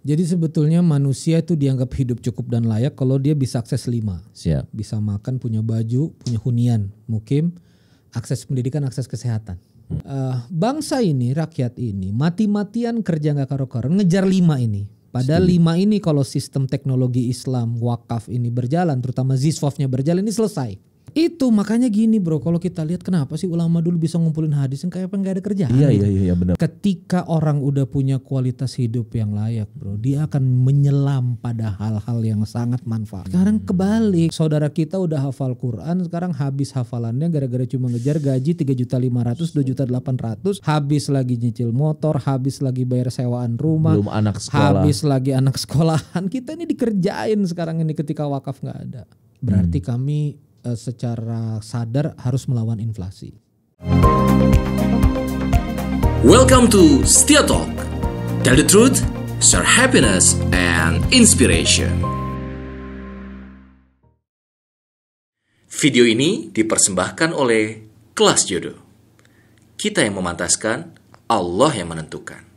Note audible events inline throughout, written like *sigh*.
Jadi sebetulnya manusia itu dianggap hidup cukup dan layak kalau dia bisa akses lima. Siap. Bisa makan, punya baju, punya hunian, mukim, akses pendidikan, akses kesehatan. Hmm. Uh, bangsa ini, rakyat ini, mati-matian kerja nggak karu-karuan, ngejar lima ini. Pada lima ini kalau sistem teknologi Islam wakaf ini berjalan, terutama ziswafnya berjalan ini selesai. Itu makanya gini bro, kalau kita lihat kenapa sih ulama dulu bisa ngumpulin hadis yang kayak apa nggak ada kerjaan? Iya, iya iya iya benar. Ketika orang udah punya kualitas hidup yang layak bro, dia akan menyelam pada hal-hal yang sangat manfaat. Sekarang kebalik, saudara kita udah hafal Quran, sekarang habis hafalannya gara-gara cuma ngejar gaji tiga juta lima ratus, dua juta delapan ratus, habis lagi nyicil motor, habis lagi bayar sewaan rumah, Belum anak sekolah. habis lagi anak *laughs* sekolahan. Kita ini dikerjain sekarang ini ketika wakaf nggak ada. Berarti hmm. kami uh, secara sadar harus melawan inflasi. Welcome to Stia Talk. Tell the truth, share happiness and inspiration. Video ini dipersembahkan oleh Kelas Jodoh. Kita yang memantaskan, Allah yang menentukan.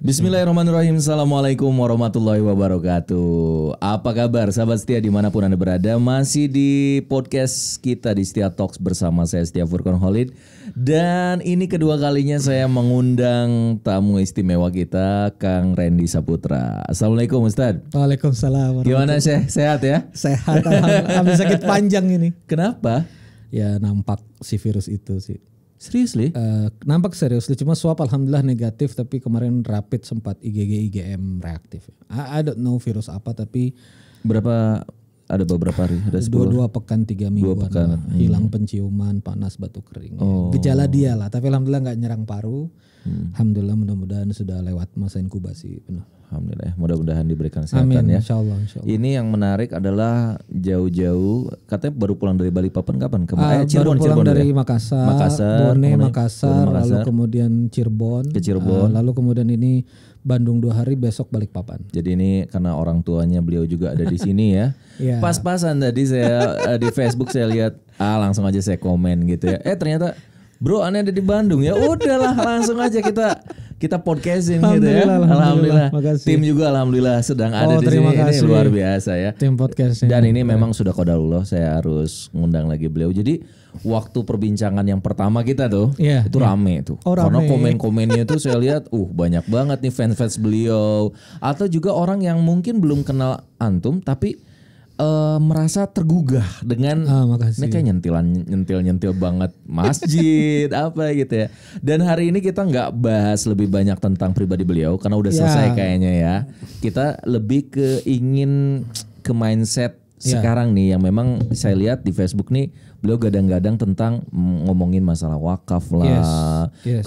Bismillahirrahmanirrahim Assalamualaikum warahmatullahi wabarakatuh Apa kabar sahabat setia dimanapun anda berada Masih di podcast kita di Setia Talks bersama saya Setia Furkon Holid Dan ini kedua kalinya saya mengundang tamu istimewa kita Kang Randy Saputra Assalamualaikum Ustaz Waalaikumsalam Gimana Syekh sehat ya? Sehat Habis sakit panjang ini Kenapa? Ya nampak si virus itu sih Seriously? Uh, nampak serius, cuma swab alhamdulillah negatif tapi kemarin rapid sempat IgG IgM reaktif. I, I don't know virus apa tapi berapa ada beberapa hari ada dua dua pekan tiga minggu. dua pekan. Nah, hmm. hilang penciuman panas batuk kering ya, oh. ya. gejala dia lah tapi alhamdulillah nggak nyerang paru hmm. alhamdulillah mudah-mudahan sudah lewat masa inkubasi penuh Alhamdulillah. Ya. Mudah-mudahan diberikan kesehatan Amin. ya. Insya Allah, insya Allah. Ini yang menarik adalah jauh-jauh katanya baru pulang dari Bali papan kapan? Kemarin uh, eh, ah, Cirebon, baru pulang Cirebon dari ya? Makassar, Makassar, Bone, Makassar, Makassar, lalu kemudian Cirebon, ke Cirebon. Uh, lalu kemudian ini Bandung dua hari besok balik papan. Jadi ini karena orang tuanya beliau juga ada di sini ya. *laughs* yeah. Pas-pasan tadi saya eh, di Facebook saya lihat ah langsung aja saya komen gitu ya. Eh ternyata Bro, aneh ada di Bandung ya. Udahlah, langsung aja kita kita podcastin gitu ya. Alhamdulillah. alhamdulillah. Makasih. Tim juga alhamdulillah sedang oh, ada di sini. Kasih. Ini luar biasa ya. Tim podcasting. Dan ini memang sudah qadarullah saya harus ngundang lagi beliau. Jadi waktu perbincangan yang pertama kita tuh yeah, itu yeah. rame tuh. Oh, rame. Karena komen-komennya tuh saya lihat uh banyak banget nih fans-fans beliau atau juga orang yang mungkin belum kenal antum tapi uh, merasa tergugah dengan ah, makasih. ini kayak nyentilan nyentil nyentil banget masjid *laughs* apa gitu ya. Dan hari ini kita nggak bahas lebih banyak tentang pribadi beliau karena udah yeah. selesai kayaknya ya. Kita lebih ke ingin ke mindset yeah. sekarang nih yang memang saya lihat di Facebook nih beliau gadang-gadang tentang ngomongin masalah wakaf lah, yes, yes,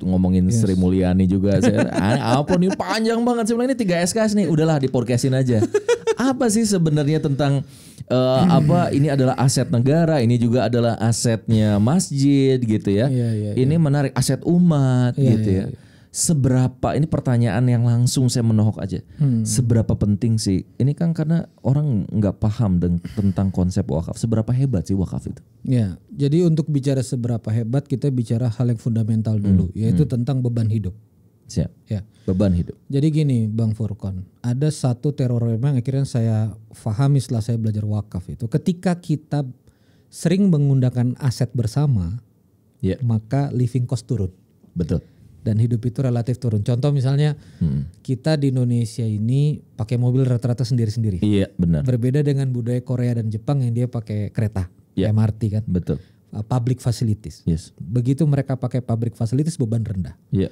ngomongin yes. Sri Mulyani juga. *laughs* saya, ah, apa nih panjang banget sih ini tiga SKS nih, udahlah diporkesin aja. *laughs* apa sih sebenarnya tentang uh, hmm. apa ini adalah aset negara, ini juga adalah asetnya masjid gitu ya. Yeah, yeah, yeah. ini menarik aset umat iya, gitu iya, ya iya seberapa ini pertanyaan yang langsung saya menohok aja hmm. seberapa penting sih ini kan karena orang nggak paham tentang konsep wakaf seberapa hebat sih wakaf itu ya jadi untuk bicara seberapa hebat kita bicara hal yang fundamental dulu hmm. yaitu hmm. tentang beban hidup Siap. ya beban hidup jadi gini bang Furkon ada satu teror yang akhirnya saya fahami setelah saya belajar wakaf itu ketika kita sering menggunakan aset bersama yeah. maka living cost turun betul dan hidup itu relatif turun. Contoh misalnya hmm. kita di Indonesia ini pakai mobil rata-rata sendiri-sendiri. Iya benar. Berbeda dengan budaya Korea dan Jepang yang dia pakai kereta, iya. MRT kan. Betul. Uh, public facilities. Yes. Begitu mereka pakai public facilities beban rendah. Iya.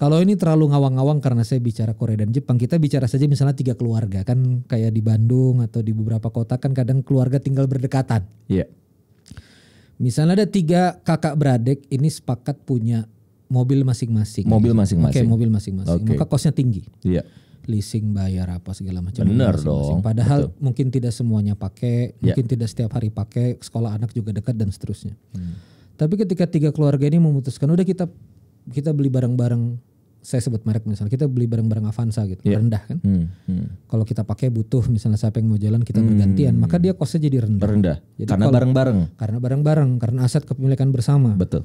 Kalau ini terlalu ngawang-ngawang karena saya bicara Korea dan Jepang, kita bicara saja misalnya tiga keluarga kan kayak di Bandung atau di beberapa kota kan kadang keluarga tinggal berdekatan. Iya. Misalnya ada tiga kakak beradik ini sepakat punya mobil masing-masing. Mobil masing-masing. Oke, okay, mobil masing-masing. Okay. Maka kosnya tinggi. Iya. Yeah. Leasing bayar apa segala macam. Benar dong. Padahal Betul. mungkin tidak semuanya pakai, yeah. mungkin tidak setiap hari pakai, sekolah anak juga dekat dan seterusnya. Hmm. Tapi ketika tiga keluarga ini memutuskan udah kita kita beli barang-barang saya sebut merek misalnya kita beli barang-barang Avanza gitu yeah. rendah kan hmm, hmm. kalau kita pakai butuh misalnya siapa yang mau jalan kita hmm. bergantian maka dia kosnya jadi rendah rendah jadi karena bareng-bareng karena bareng-bareng karena aset kepemilikan bersama betul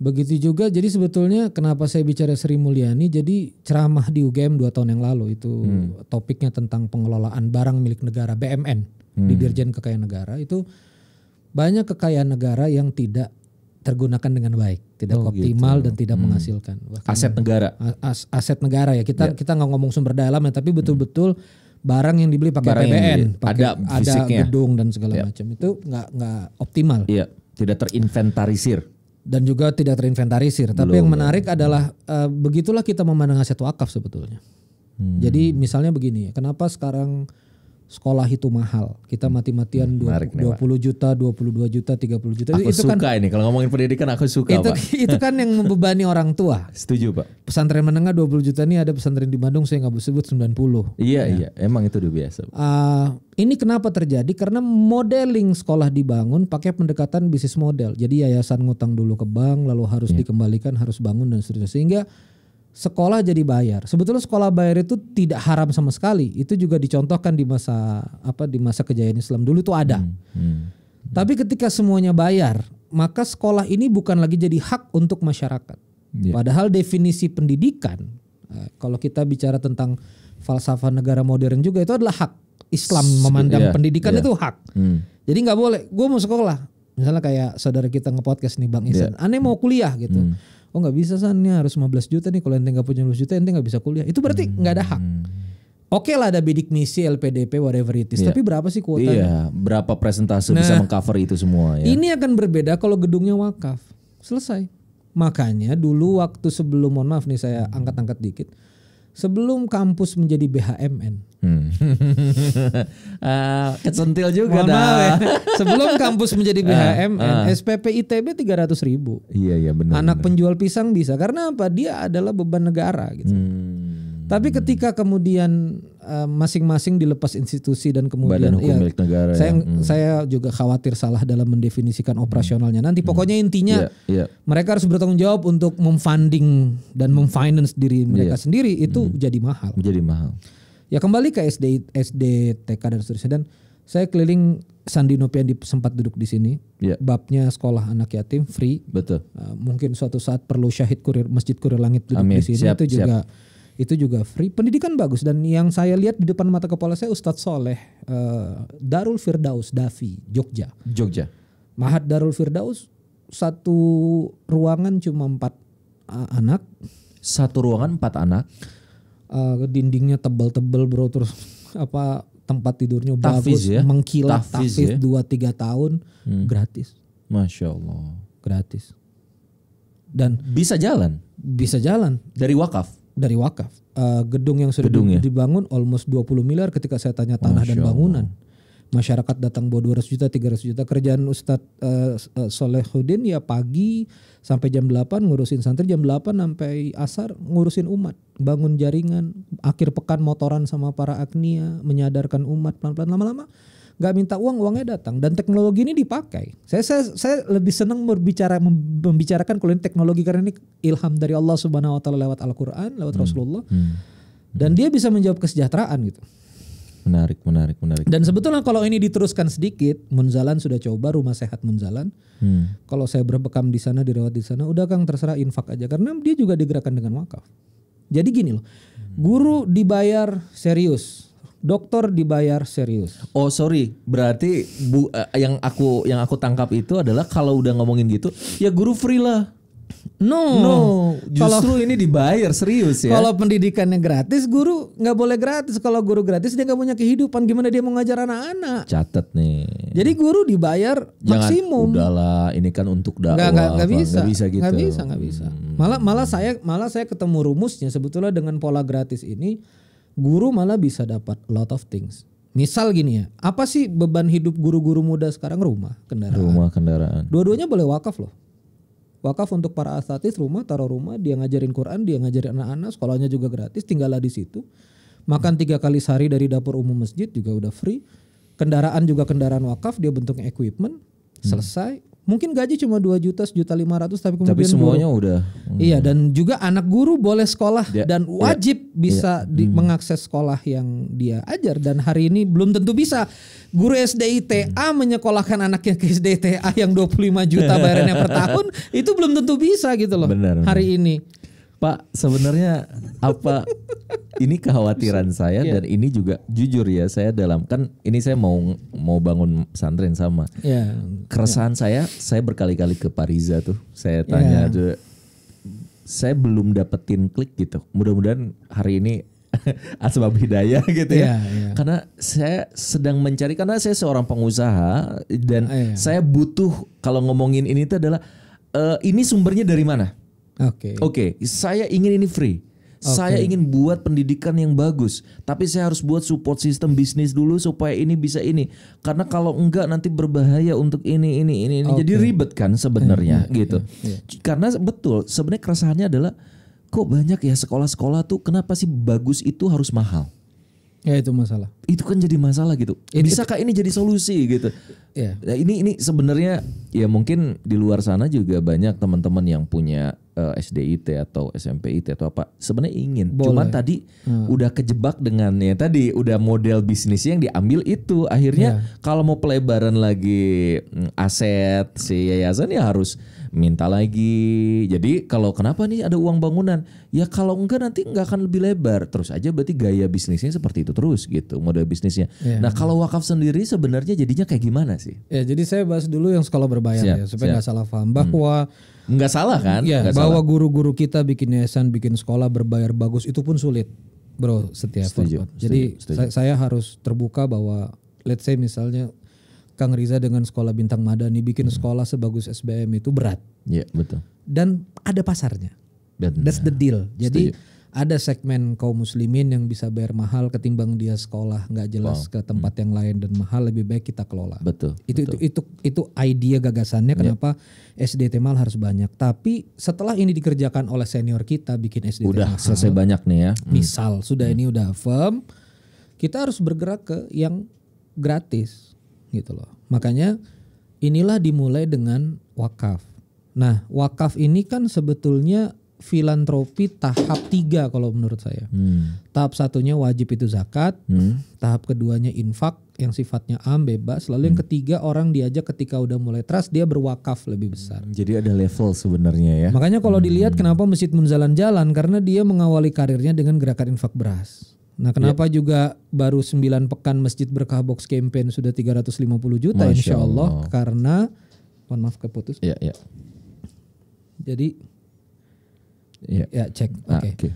Begitu juga jadi sebetulnya kenapa saya bicara Sri Mulyani jadi ceramah di UGM dua tahun yang lalu itu hmm. topiknya tentang pengelolaan barang milik negara BMN hmm. di Dirjen Kekayaan Negara itu banyak kekayaan negara yang tidak tergunakan dengan baik, tidak oh, gitu. optimal gitu. dan tidak hmm. menghasilkan. Bahkan aset negara. As, aset negara ya. Kita yeah. kita nggak ngomong sumber daya ya, tapi hmm. betul-betul hmm. barang yang dibeli pakai barang PBN, pakai ada, ada gedung dan segala yeah. macam itu nggak nggak optimal. Iya, yeah. tidak terinventarisir dan juga tidak terinventarisir. Tapi Belum. yang menarik adalah uh, begitulah kita memandang aset wakaf sebetulnya. Hmm. Jadi misalnya begini, kenapa sekarang sekolah itu mahal. Kita hmm. mati-matian hmm, dua 20, nih, 20 juta, 22 juta, 30 juta. Aku itu kan suka kan, ini kalau ngomongin pendidikan aku suka, itu, Pak. *laughs* Itu kan yang membebani orang tua. *laughs* Setuju, Pak. Pesantren menengah 20 juta ini ada pesantren di Bandung saya nggak sebut 90. Iya, ya. iya. Emang itu udah biasa. Uh, ini kenapa terjadi? Karena modeling sekolah dibangun pakai pendekatan bisnis model. Jadi yayasan ngutang dulu ke bank, lalu harus yeah. dikembalikan, harus bangun dan seterusnya. Sehingga sekolah jadi bayar. Sebetulnya sekolah bayar itu tidak haram sama sekali. Itu juga dicontohkan di masa apa di masa kejayaan Islam dulu itu ada. Hmm, hmm, hmm. Tapi ketika semuanya bayar, maka sekolah ini bukan lagi jadi hak untuk masyarakat. Yeah. Padahal definisi pendidikan eh, kalau kita bicara tentang falsafah negara modern juga itu adalah hak. Islam memandang yeah, pendidikan yeah. itu hak. Hmm. Jadi nggak boleh gue mau sekolah. Misalnya kayak saudara kita ngepodcast nih Bang Isan, yeah. aneh mau kuliah gitu. Hmm oh nggak bisa san ini harus 15 juta nih kalau ente nggak punya 15 juta ente nggak bisa kuliah itu berarti hmm. nggak hmm. ada hak Oke okay lah ada bidik misi LPDP whatever it is, yeah. tapi berapa sih kuotanya? Iya, yeah. berapa presentase nah, bisa mengcover itu semua ya. Ini akan berbeda kalau gedungnya wakaf. Selesai. Makanya dulu waktu sebelum mohon maaf nih saya angkat-angkat dikit. Sebelum kampus menjadi BHMN, Hmm. uh, *laughs* kesentil juga dah. Ya. *laughs* Sebelum kampus menjadi ah, BHM, uh, uh. Ah. SPP ITB 300 ribu. Iya iya benar. Anak benar. penjual pisang bisa karena apa? Dia adalah beban negara gitu. Hmm. Tapi ketika kemudian eh, masing-masing uh, dilepas institusi dan kemudian Badan hukum ya, milik negara saya ya. hmm. saya juga khawatir salah dalam mendefinisikan hmm. operasionalnya. Nanti hmm. pokoknya hmm. intinya yeah, yeah. mereka harus bertanggung jawab untuk memfunding dan memfinance diri mereka yeah. sendiri itu hmm. jadi mahal. Jadi mahal ya kembali ke SD SD TK dan seterusnya dan saya keliling Sandi Nopian sempat duduk di sini yeah. babnya sekolah anak yatim free betul uh, mungkin suatu saat perlu syahid kurir masjid kurir langit duduk Amin. di sini siap, itu juga siap. itu juga free pendidikan bagus dan yang saya lihat di depan mata kepala saya Ustadz Soleh uh, Darul Firdaus Davi Jogja Jogja Mahat Darul Firdaus satu ruangan cuma empat eh, anak satu ruangan empat anak uh, dindingnya tebel-tebel, bro terus *laughs* apa tempat tidurnya tafiz bagus ya? mengkilat tafiz, dua ya? 2 3 tahun hmm. gratis. Masya Allah. Gratis. Dan bisa jalan. Bisa jalan. Dari wakaf. Dari wakaf. Uh, gedung yang sudah gedung, ya? dibangun ya? almost 20 miliar ketika saya tanya tanah Masya dan bangunan. Allah masyarakat datang bawa 200 juta, 300 juta. Kerjaan Ustadz uh, Solehuddin ya pagi sampai jam 8 ngurusin santri, jam 8 sampai asar ngurusin umat, bangun jaringan, akhir pekan motoran sama para agnia, menyadarkan umat pelan-pelan lama-lama nggak minta uang uangnya datang dan teknologi ini dipakai saya saya, saya lebih senang berbicara membicarakan kalau ini teknologi karena ini ilham dari Allah subhanahu wa taala lewat Al Quran lewat hmm. Rasulullah hmm. dan hmm. dia bisa menjawab kesejahteraan gitu Menarik, menarik, menarik. Dan sebetulnya kalau ini diteruskan sedikit, Munzalan sudah coba rumah sehat Munzalan. Hmm. Kalau saya berbekam di sana, dirawat di sana, udah Kang terserah infak aja karena dia juga digerakkan dengan wakaf. Jadi gini loh, guru dibayar serius, dokter dibayar serius. Oh sorry, berarti bu, eh, yang aku yang aku tangkap itu adalah kalau udah ngomongin gitu, ya guru free lah No, no. Justru kalo, ini dibayar serius ya. Kalau pendidikannya gratis, guru nggak boleh gratis. Kalau guru gratis dia nggak punya kehidupan. Gimana dia mau ngajar anak-anak? Catat nih. Jadi guru dibayar Jangan, maksimum. Udahlah, ini kan untuk dakwah. Gak, gak, gak bisa. Gak bisa gitu. Gak bisa, gak bisa. Hmm. Malah, malah saya, malah saya ketemu rumusnya sebetulnya dengan pola gratis ini, guru malah bisa dapat lot of things. Misal gini ya, apa sih beban hidup guru-guru muda sekarang rumah, kendaraan? Rumah, kendaraan. Dua-duanya boleh wakaf loh wakaf untuk para asatis rumah taruh rumah dia ngajarin Quran dia ngajarin anak-anak sekolahnya juga gratis tinggallah di situ makan tiga kali sehari dari dapur umum masjid juga udah free kendaraan juga kendaraan wakaf dia bentuknya equipment selesai mungkin gaji cuma 2 juta sejuta lima ratus tapi kemudian tapi semuanya guru, udah iya, hmm. iya dan juga anak guru boleh sekolah ya, dan iya. wajib ya, bisa ya, di, hmm. mengakses sekolah yang dia ajar dan hari ini belum tentu bisa guru SDITA hmm. menyekolahkan anaknya ke SDITA yang 25 juta *laughs* bayarannya per tahun itu belum tentu bisa gitu loh benar, hari benar. ini Pak, sebenarnya apa ini kekhawatiran saya yeah. dan ini juga jujur ya saya dalam kan ini saya mau mau bangun pesantren sama. Yeah. Keresahan yeah. saya, saya berkali-kali ke Pariza tuh. Saya iya. tanya yeah. tuh saya belum dapetin klik gitu. Mudah-mudahan hari ini *laughs* asbab hidayah gitu ya. Yeah, yeah. Karena saya sedang mencari karena saya seorang pengusaha dan yeah. saya butuh kalau ngomongin ini itu adalah uh, ini sumbernya dari mana? Oke. Okay. Oke, okay, saya ingin ini free. Okay. Saya ingin buat pendidikan yang bagus, tapi saya harus buat support sistem bisnis dulu supaya ini bisa ini. Karena kalau enggak nanti berbahaya untuk ini ini ini ini. Okay. Jadi ribet kan sebenarnya yeah, iya, gitu. Yeah, yeah. Karena betul sebenarnya keresahannya adalah kok banyak ya sekolah-sekolah tuh kenapa sih bagus itu harus mahal? Ya itu masalah. Itu kan jadi masalah gitu. It, Bisakah it, ini jadi solusi gitu? Yeah. Ya. ini ini sebenarnya ya mungkin di luar sana juga banyak teman-teman yang punya uh, eh, SDIT atau SMPIT atau apa sebenarnya ingin. Boleh. Cuman tadi hmm. udah kejebak dengan ya tadi udah model bisnisnya yang diambil itu akhirnya yeah. kalau mau pelebaran lagi mm, aset si yayasan ya harus minta lagi. Jadi kalau kenapa nih ada uang bangunan? Ya kalau enggak nanti enggak akan lebih lebar. Terus aja berarti gaya bisnisnya seperti itu terus gitu model bisnisnya. Ya. Nah kalau wakaf sendiri sebenarnya jadinya kayak gimana sih? Ya jadi saya bahas dulu yang sekolah berbayar siap, ya supaya nggak salah paham hmm. bahwa hmm. nggak salah kan? Ya bahwa guru-guru kita bikin yayasan, bikin sekolah berbayar bagus itu pun sulit, bro. Setiap setuju, setuju, jadi setuju. saya harus terbuka bahwa let's say misalnya Kang Riza dengan sekolah bintang madani bikin hmm. sekolah sebagus SBM itu berat. Iya betul. Dan ada pasarnya. Benar. That's the eh, deal. Jadi Setuju. ada segmen kaum muslimin yang bisa bayar mahal ketimbang dia sekolah nggak jelas wow. ke tempat hmm. yang lain dan mahal lebih baik kita kelola. Betul. Itu betul. itu itu itu ide gagasannya iya. kenapa yeah. SD harus banyak. Tapi setelah ini dikerjakan oleh senior kita bikin SDT udah mahal, selesai banyak nih ya. Hmm. Misal sudah hmm. ini udah firm, kita harus bergerak ke yang gratis gitu loh. Makanya inilah dimulai dengan wakaf. Nah, wakaf ini kan sebetulnya filantropi tahap tiga kalau menurut saya. Hmm. Tahap satunya wajib itu zakat, hmm. tahap keduanya infak yang sifatnya am bebas, lalu hmm. yang ketiga orang diajak ketika udah mulai trust dia berwakaf lebih besar. Hmm, jadi ada level sebenarnya ya. Makanya kalau hmm. dilihat kenapa masjid menjalan-jalan karena dia mengawali karirnya dengan gerakan infak beras. Nah, kenapa yeah. juga baru 9 pekan Masjid Berkah Box Campaign sudah 350 juta Masya insya Allah. Allah karena mohon maaf keputus. Iya, yeah, iya. Yeah. Jadi yeah. ya cek. Ah, oke. Okay. Ah, okay.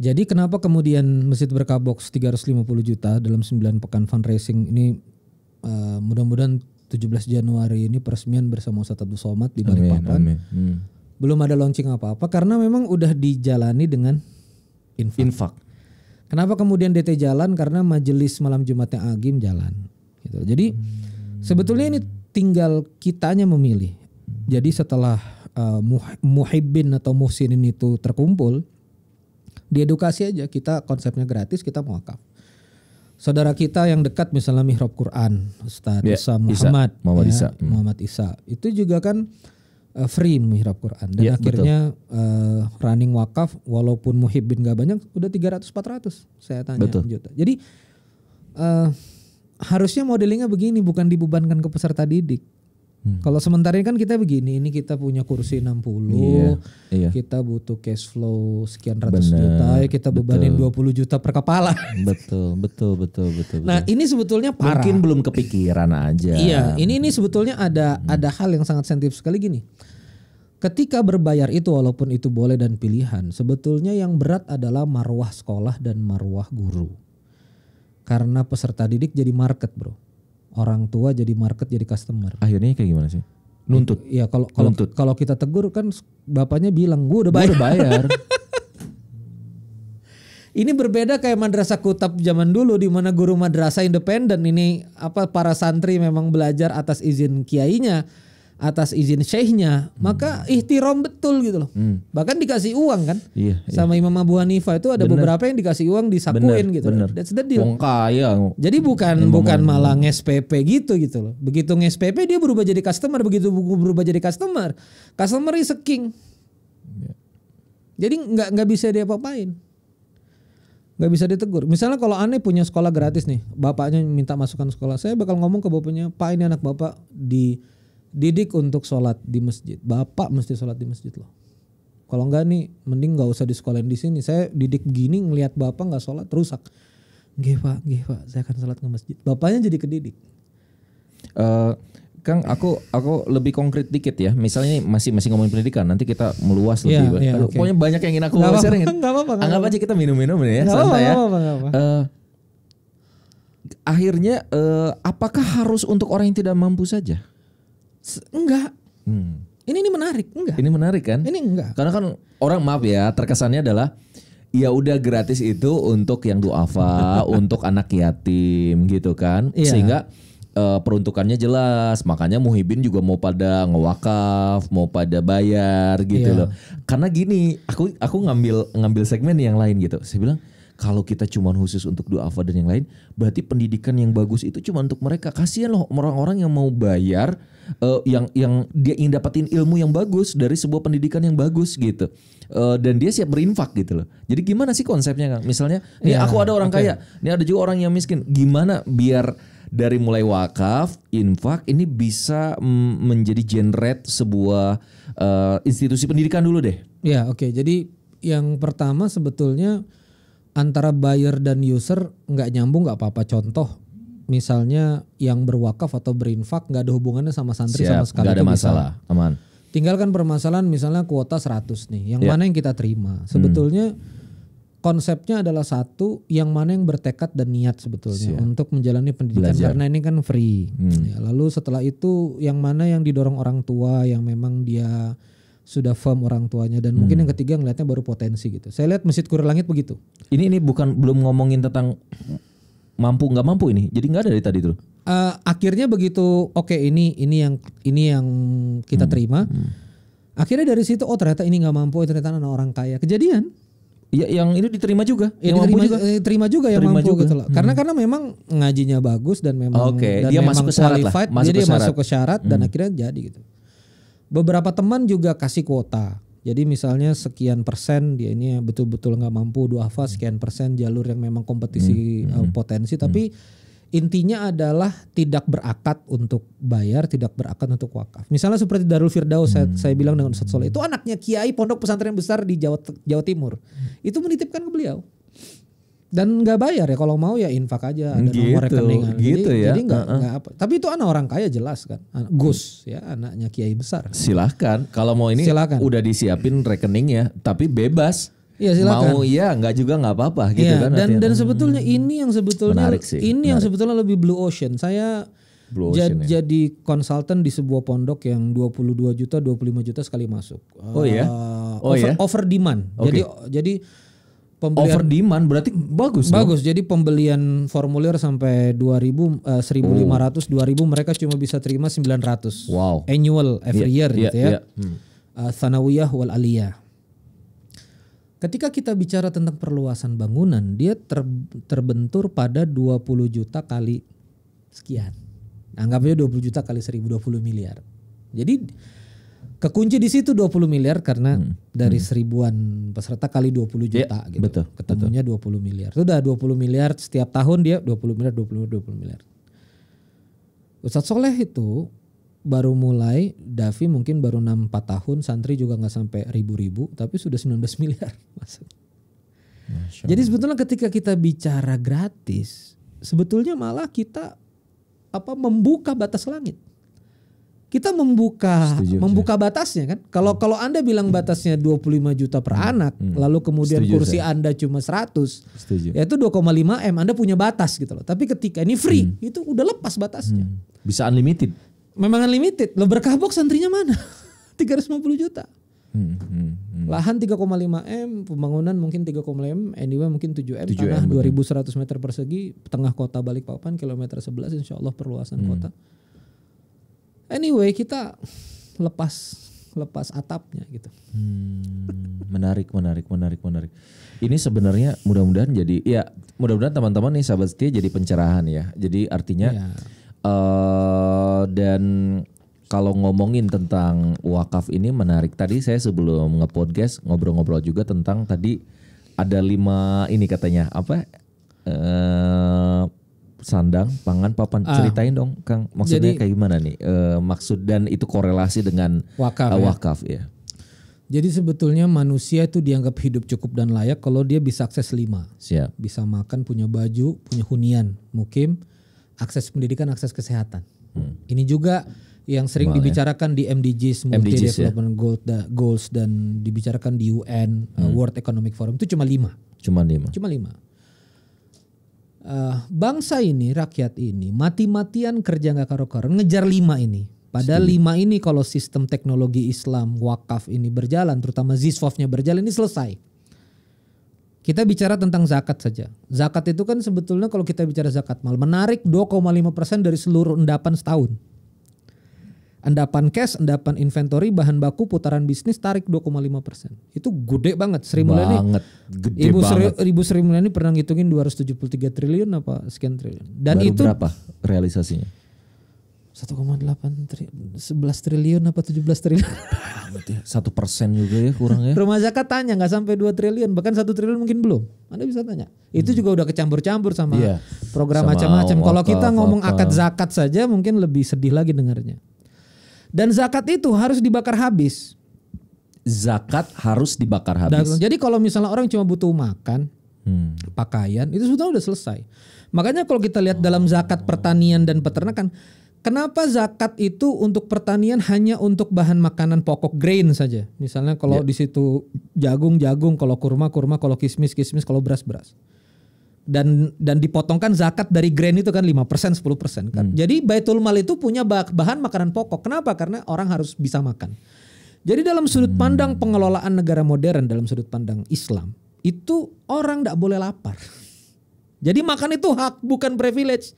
Jadi kenapa kemudian Masjid Berkah Box 350 juta dalam 9 pekan fundraising ini uh, mudah-mudahan 17 Januari ini peresmian bersama Ustaz Abdul Somad di Balikpapan. Amin, amin. Hmm. Belum ada launching apa-apa karena memang udah dijalani dengan infak. infak Kenapa kemudian DT jalan? Karena majelis malam Jumatnya Agim jalan. Gitu. Jadi sebetulnya ini tinggal kitanya memilih. Jadi setelah uh, muhibbin atau muhsinin itu terkumpul, diedukasi aja kita konsepnya gratis, kita mau wakaf. Saudara kita yang dekat misalnya mihrab Quran, Ustaz yeah, Isa Muhammad, Isa. Ya, Isa. Hmm. Muhammad Isa. Itu juga kan uh, free menghirup Quran dan ya, akhirnya uh, running wakaf walaupun muhibbin gak banyak udah 300 400 saya tanya betul. juta. Jadi uh, harusnya modelingnya begini bukan dibebankan ke peserta didik. Hmm. Kalau sementara ini kan kita begini, ini kita punya kursi 60, iya, iya. kita butuh cash flow sekian ratus Bener, juta, ya kita bebanin betul. 20 juta per kepala. *laughs* Betul, betul, betul, betul. Nah, betul. ini sebetulnya parah. Mungkin belum kepikiran aja. Iya, ini ini sebetulnya ada hmm. ada hal yang sangat sensitif sekali gini. Ketika berbayar itu walaupun itu boleh dan pilihan, sebetulnya yang berat adalah marwah sekolah dan marwah guru. Karena peserta didik jadi market, Bro orang tua jadi market jadi customer. Akhirnya kayak gimana sih? Nuntut. Iya kalau kalau kalau kita tegur kan bapaknya bilang gue udah bayar. Gua udah bayar. *laughs* ini berbeda kayak madrasah kutab zaman dulu di mana guru madrasah independen ini apa para santri memang belajar atas izin kiainya atas izin syekhnya hmm. maka ihtiram betul gitu loh hmm. bahkan dikasih uang kan iya, iya. sama iya. Imam Abu Hanifah itu ada bener. beberapa yang dikasih uang disakuin bener, gitu bener. that's the deal kaya jadi bukan Imam bukan malah nges gitu gitu loh begitu nges dia berubah jadi customer begitu berubah jadi customer customer is a king ya. jadi nggak nggak bisa dia papain nggak bisa ditegur. Misalnya kalau aneh punya sekolah gratis nih, bapaknya minta masukan sekolah, saya bakal ngomong ke bapaknya, pak ini anak bapak di didik untuk sholat di masjid. Bapak mesti sholat di masjid loh. Kalau enggak nih, mending nggak usah di sekolahin di sini. Saya didik gini ngelihat bapak nggak sholat rusak. Gih pak, gih pak, saya akan sholat ke masjid. Bapaknya jadi kedidik. Uh, Kang, aku aku lebih konkret dikit ya. Misalnya masih masih ngomongin pendidikan, nanti kita meluas iya, lebih. Yeah, Aduh, okay. Pokoknya banyak yang ingin aku gak Apa, gak apa-apa. Anggap aja kita minum-minum ya, gak santai apa, ya. Gak apa, gak apa. Uh, eh, akhirnya uh, apakah harus untuk orang yang tidak mampu saja? Enggak. Hmm. Ini ini menarik, enggak? Ini menarik kan? Ini enggak. Karena kan orang maaf ya, terkesannya adalah ya udah gratis itu untuk yang duafa, *laughs* untuk anak yatim gitu kan. Yeah. Sehingga uh, peruntukannya jelas. Makanya muhibin juga mau pada ngewakaf, mau pada bayar gitu yeah. loh. Karena gini, aku aku ngambil ngambil segmen yang lain gitu. Saya bilang kalau kita cuma khusus untuk duafa dan yang lain, berarti pendidikan yang bagus itu cuma untuk mereka. Kasihan loh orang-orang yang mau bayar uh, yang yang dia ingin dapatin ilmu yang bagus dari sebuah pendidikan yang bagus gitu. Uh, dan dia siap berinfak gitu loh. Jadi gimana sih konsepnya Kang? Misalnya, nih ya, aku ada orang okay. kaya, nih ada juga orang yang miskin. Gimana biar dari mulai wakaf, infak ini bisa mm, menjadi generate sebuah uh, institusi pendidikan dulu deh. Ya, oke. Okay. Jadi yang pertama sebetulnya antara buyer dan user nggak nyambung nggak apa-apa contoh misalnya yang berwakaf atau berinfak nggak ada hubungannya sama santri Siap, sama sekali tidak ada masalah bisa. aman tinggalkan permasalahan misalnya kuota 100 nih yang yeah. mana yang kita terima sebetulnya hmm. Konsepnya adalah satu yang mana yang bertekad dan niat sebetulnya Siap. untuk menjalani pendidikan Belajar. karena ini kan free. Hmm. Ya, lalu setelah itu yang mana yang didorong orang tua yang memang dia sudah firm orang tuanya dan hmm. mungkin yang hmm. ketiga ngelihatnya baru potensi gitu. Saya lihat Masjid Kura Langit begitu. Ini ini bukan belum ngomongin tentang mampu nggak mampu ini. Jadi nggak ada dari tadi tuh. Uh, akhirnya begitu oke okay, ini ini yang ini yang kita hmm. terima. Hmm. Akhirnya dari situ oh ternyata ini nggak mampu eh, ternyata anak orang kaya. Kejadian. Ya, yang itu diterima juga, ya, yang diterima, mampu juga, eh, terima juga yang terima mampu juga. gitu loh. Hmm. Karena karena memang ngajinya bagus dan memang okay. dan dia memang masuk ke syarat lah. Masuk jadi ke syarat. masuk ke syarat hmm. dan akhirnya jadi gitu. Beberapa teman juga kasih kuota. Jadi misalnya sekian persen dia ini betul-betul nggak mampu dua hafal hmm. sekian persen jalur yang memang kompetisi hmm. hmm. Eh, potensi hmm. tapi intinya adalah tidak berakat untuk bayar, tidak berakat untuk wakaf. Misalnya seperti Darul Firdaus hmm. saya, saya bilang dengan Ustaz Soleh itu anaknya kiai pondok pesantren besar di Jawa Jawa Timur. Itu menitipkan ke beliau dan nggak bayar ya kalau mau ya infak aja ada gitu, nomor rekening gitu jadi, ya jadi nggak uh-uh. apa tapi itu anak orang kaya jelas kan anak, Gus ya anaknya kiai besar silahkan kalau mau ini silahkan. udah disiapin rekening ya. tapi bebas Iya silakan. Mau iya nggak juga nggak apa-apa gitu ya, kan. Dan dan sebetulnya hmm. ini yang sebetulnya sih. ini Menarik. yang sebetulnya lebih blue ocean. Saya blue ocean, ya. jadi konsultan di sebuah pondok yang 22 juta 25 juta sekali masuk. Oh iya. Eh, oh over, iya? Over demand. Okay. Jadi jadi pembelian over demand berarti bagus bagus dong? jadi pembelian formulir sampai 2000 uh, 1500 oh. 2000 mereka cuma bisa terima 900 wow annual every yeah, year yeah, gitu iya, ya yeah. hmm. uh, eh, sanawiyah wal aliyah ketika kita bicara tentang perluasan bangunan dia ter, terbentur pada 20 juta kali sekian anggapnya 20 juta kali 1020 miliar jadi kekunci di situ 20 miliar karena hmm. dari hmm. seribuan peserta kali 20 ya, juta gitu. Betul. Ketemunya betul. 20 miliar. Itu udah 20 miliar setiap tahun dia 20 miliar 20 20 miliar. Ustadz Soleh itu baru mulai Davi mungkin baru 6 4 tahun, santri juga nggak sampai ribu-ribu tapi sudah 19 *laughs* miliar Jadi sebetulnya ketika kita bicara gratis, sebetulnya malah kita apa membuka batas langit kita membuka Setuju, membuka saya. batasnya kan. Kalau hmm. kalau Anda bilang batasnya 25 juta per hmm. anak, hmm. lalu kemudian Setuju, kursi saya. Anda cuma 100. Setuju. Yaitu 2,5 M, Anda punya batas gitu loh. Tapi ketika ini free, hmm. itu udah lepas batasnya. Hmm. Bisa unlimited. Memang unlimited. Lo berkah box santrinya mana? 350 *laughs* juta. lima puluh juta. Hmm, hmm, hmm. Lahan 3,5 M, pembangunan mungkin 3,5 M, anyway mungkin 7 M, 7 tanah M, 2100 seratus meter persegi, tengah kota Balikpapan, kilometer 11 insya Allah perluasan hmm. kota anyway kita lepas lepas atapnya gitu. Hmm, menarik, menarik, menarik, menarik. Ini sebenarnya mudah-mudahan jadi ya mudah-mudahan teman-teman nih sahabat setia jadi pencerahan ya. Jadi artinya ya. uh, dan kalau ngomongin tentang wakaf ini menarik. Tadi saya sebelum ngepodcast ngobrol-ngobrol juga tentang tadi ada lima ini katanya apa? Uh, sandang, pangan, papan. Ah. Ceritain dong, Kang. Maksudnya Jadi, kayak gimana nih? E, maksud dan itu korelasi dengan wakaf, uh, wakaf ya. ya. Jadi sebetulnya manusia itu dianggap hidup cukup dan layak kalau dia bisa akses lima. Siap. Bisa makan, punya baju, punya hunian, mukim, akses pendidikan, akses kesehatan. Hmm. Ini juga yang sering Mal, ya. dibicarakan ya. di MDGs, Multi MDGs, Development ya? da, Goals dan dibicarakan di UN, eh, hmm. World Economic Forum itu cuma lima. Cuma lima. Cuma lima uh, bangsa ini, rakyat ini mati-matian kerja nggak karo-karo, ngejar lima ini. Padahal lima ini kalau sistem teknologi Islam wakaf ini berjalan, terutama ziswafnya berjalan ini selesai. Kita bicara tentang zakat saja. Zakat itu kan sebetulnya kalau kita bicara zakat mal menarik 2,5% dari seluruh endapan setahun endapan cash, endapan inventory, bahan baku, putaran bisnis tarik 2,5%. Itu gede banget. Sri Mulyani banget, gede Ibu Sri, Ibu Sri Mulyani pernah ngitungin 273 triliun apa sekian triliun. Dan Baru itu berapa realisasinya? 1,8 triliun, 11 triliun apa 17 triliun. Ya, satu persen juga ya kurang ya. Rumah zakat tanya nggak sampai 2 triliun bahkan satu triliun mungkin belum. Anda bisa tanya. Itu hmm. juga udah kecampur-campur sama yeah. program macam-macam. Kalau kita ngomong akad zakat saja mungkin lebih sedih lagi dengarnya. Dan zakat itu harus dibakar habis. Zakat harus dibakar habis. Dan, jadi kalau misalnya orang cuma butuh makan, hmm. pakaian itu sudah udah selesai. Makanya kalau kita lihat oh. dalam zakat pertanian dan peternakan, Kenapa zakat itu untuk pertanian hanya untuk bahan makanan pokok grain saja? Misalnya kalau yeah. di situ jagung jagung, kalau kurma kurma, kalau kismis kismis, kalau beras beras dan dan dipotongkan zakat dari grain itu kan 5% 10% kan. Hmm. Jadi Baitul Mal itu punya bahan makanan pokok. Kenapa? Karena orang harus bisa makan. Jadi dalam sudut hmm. pandang pengelolaan negara modern dalam sudut pandang Islam itu orang tidak boleh lapar. Jadi makan itu hak bukan privilege.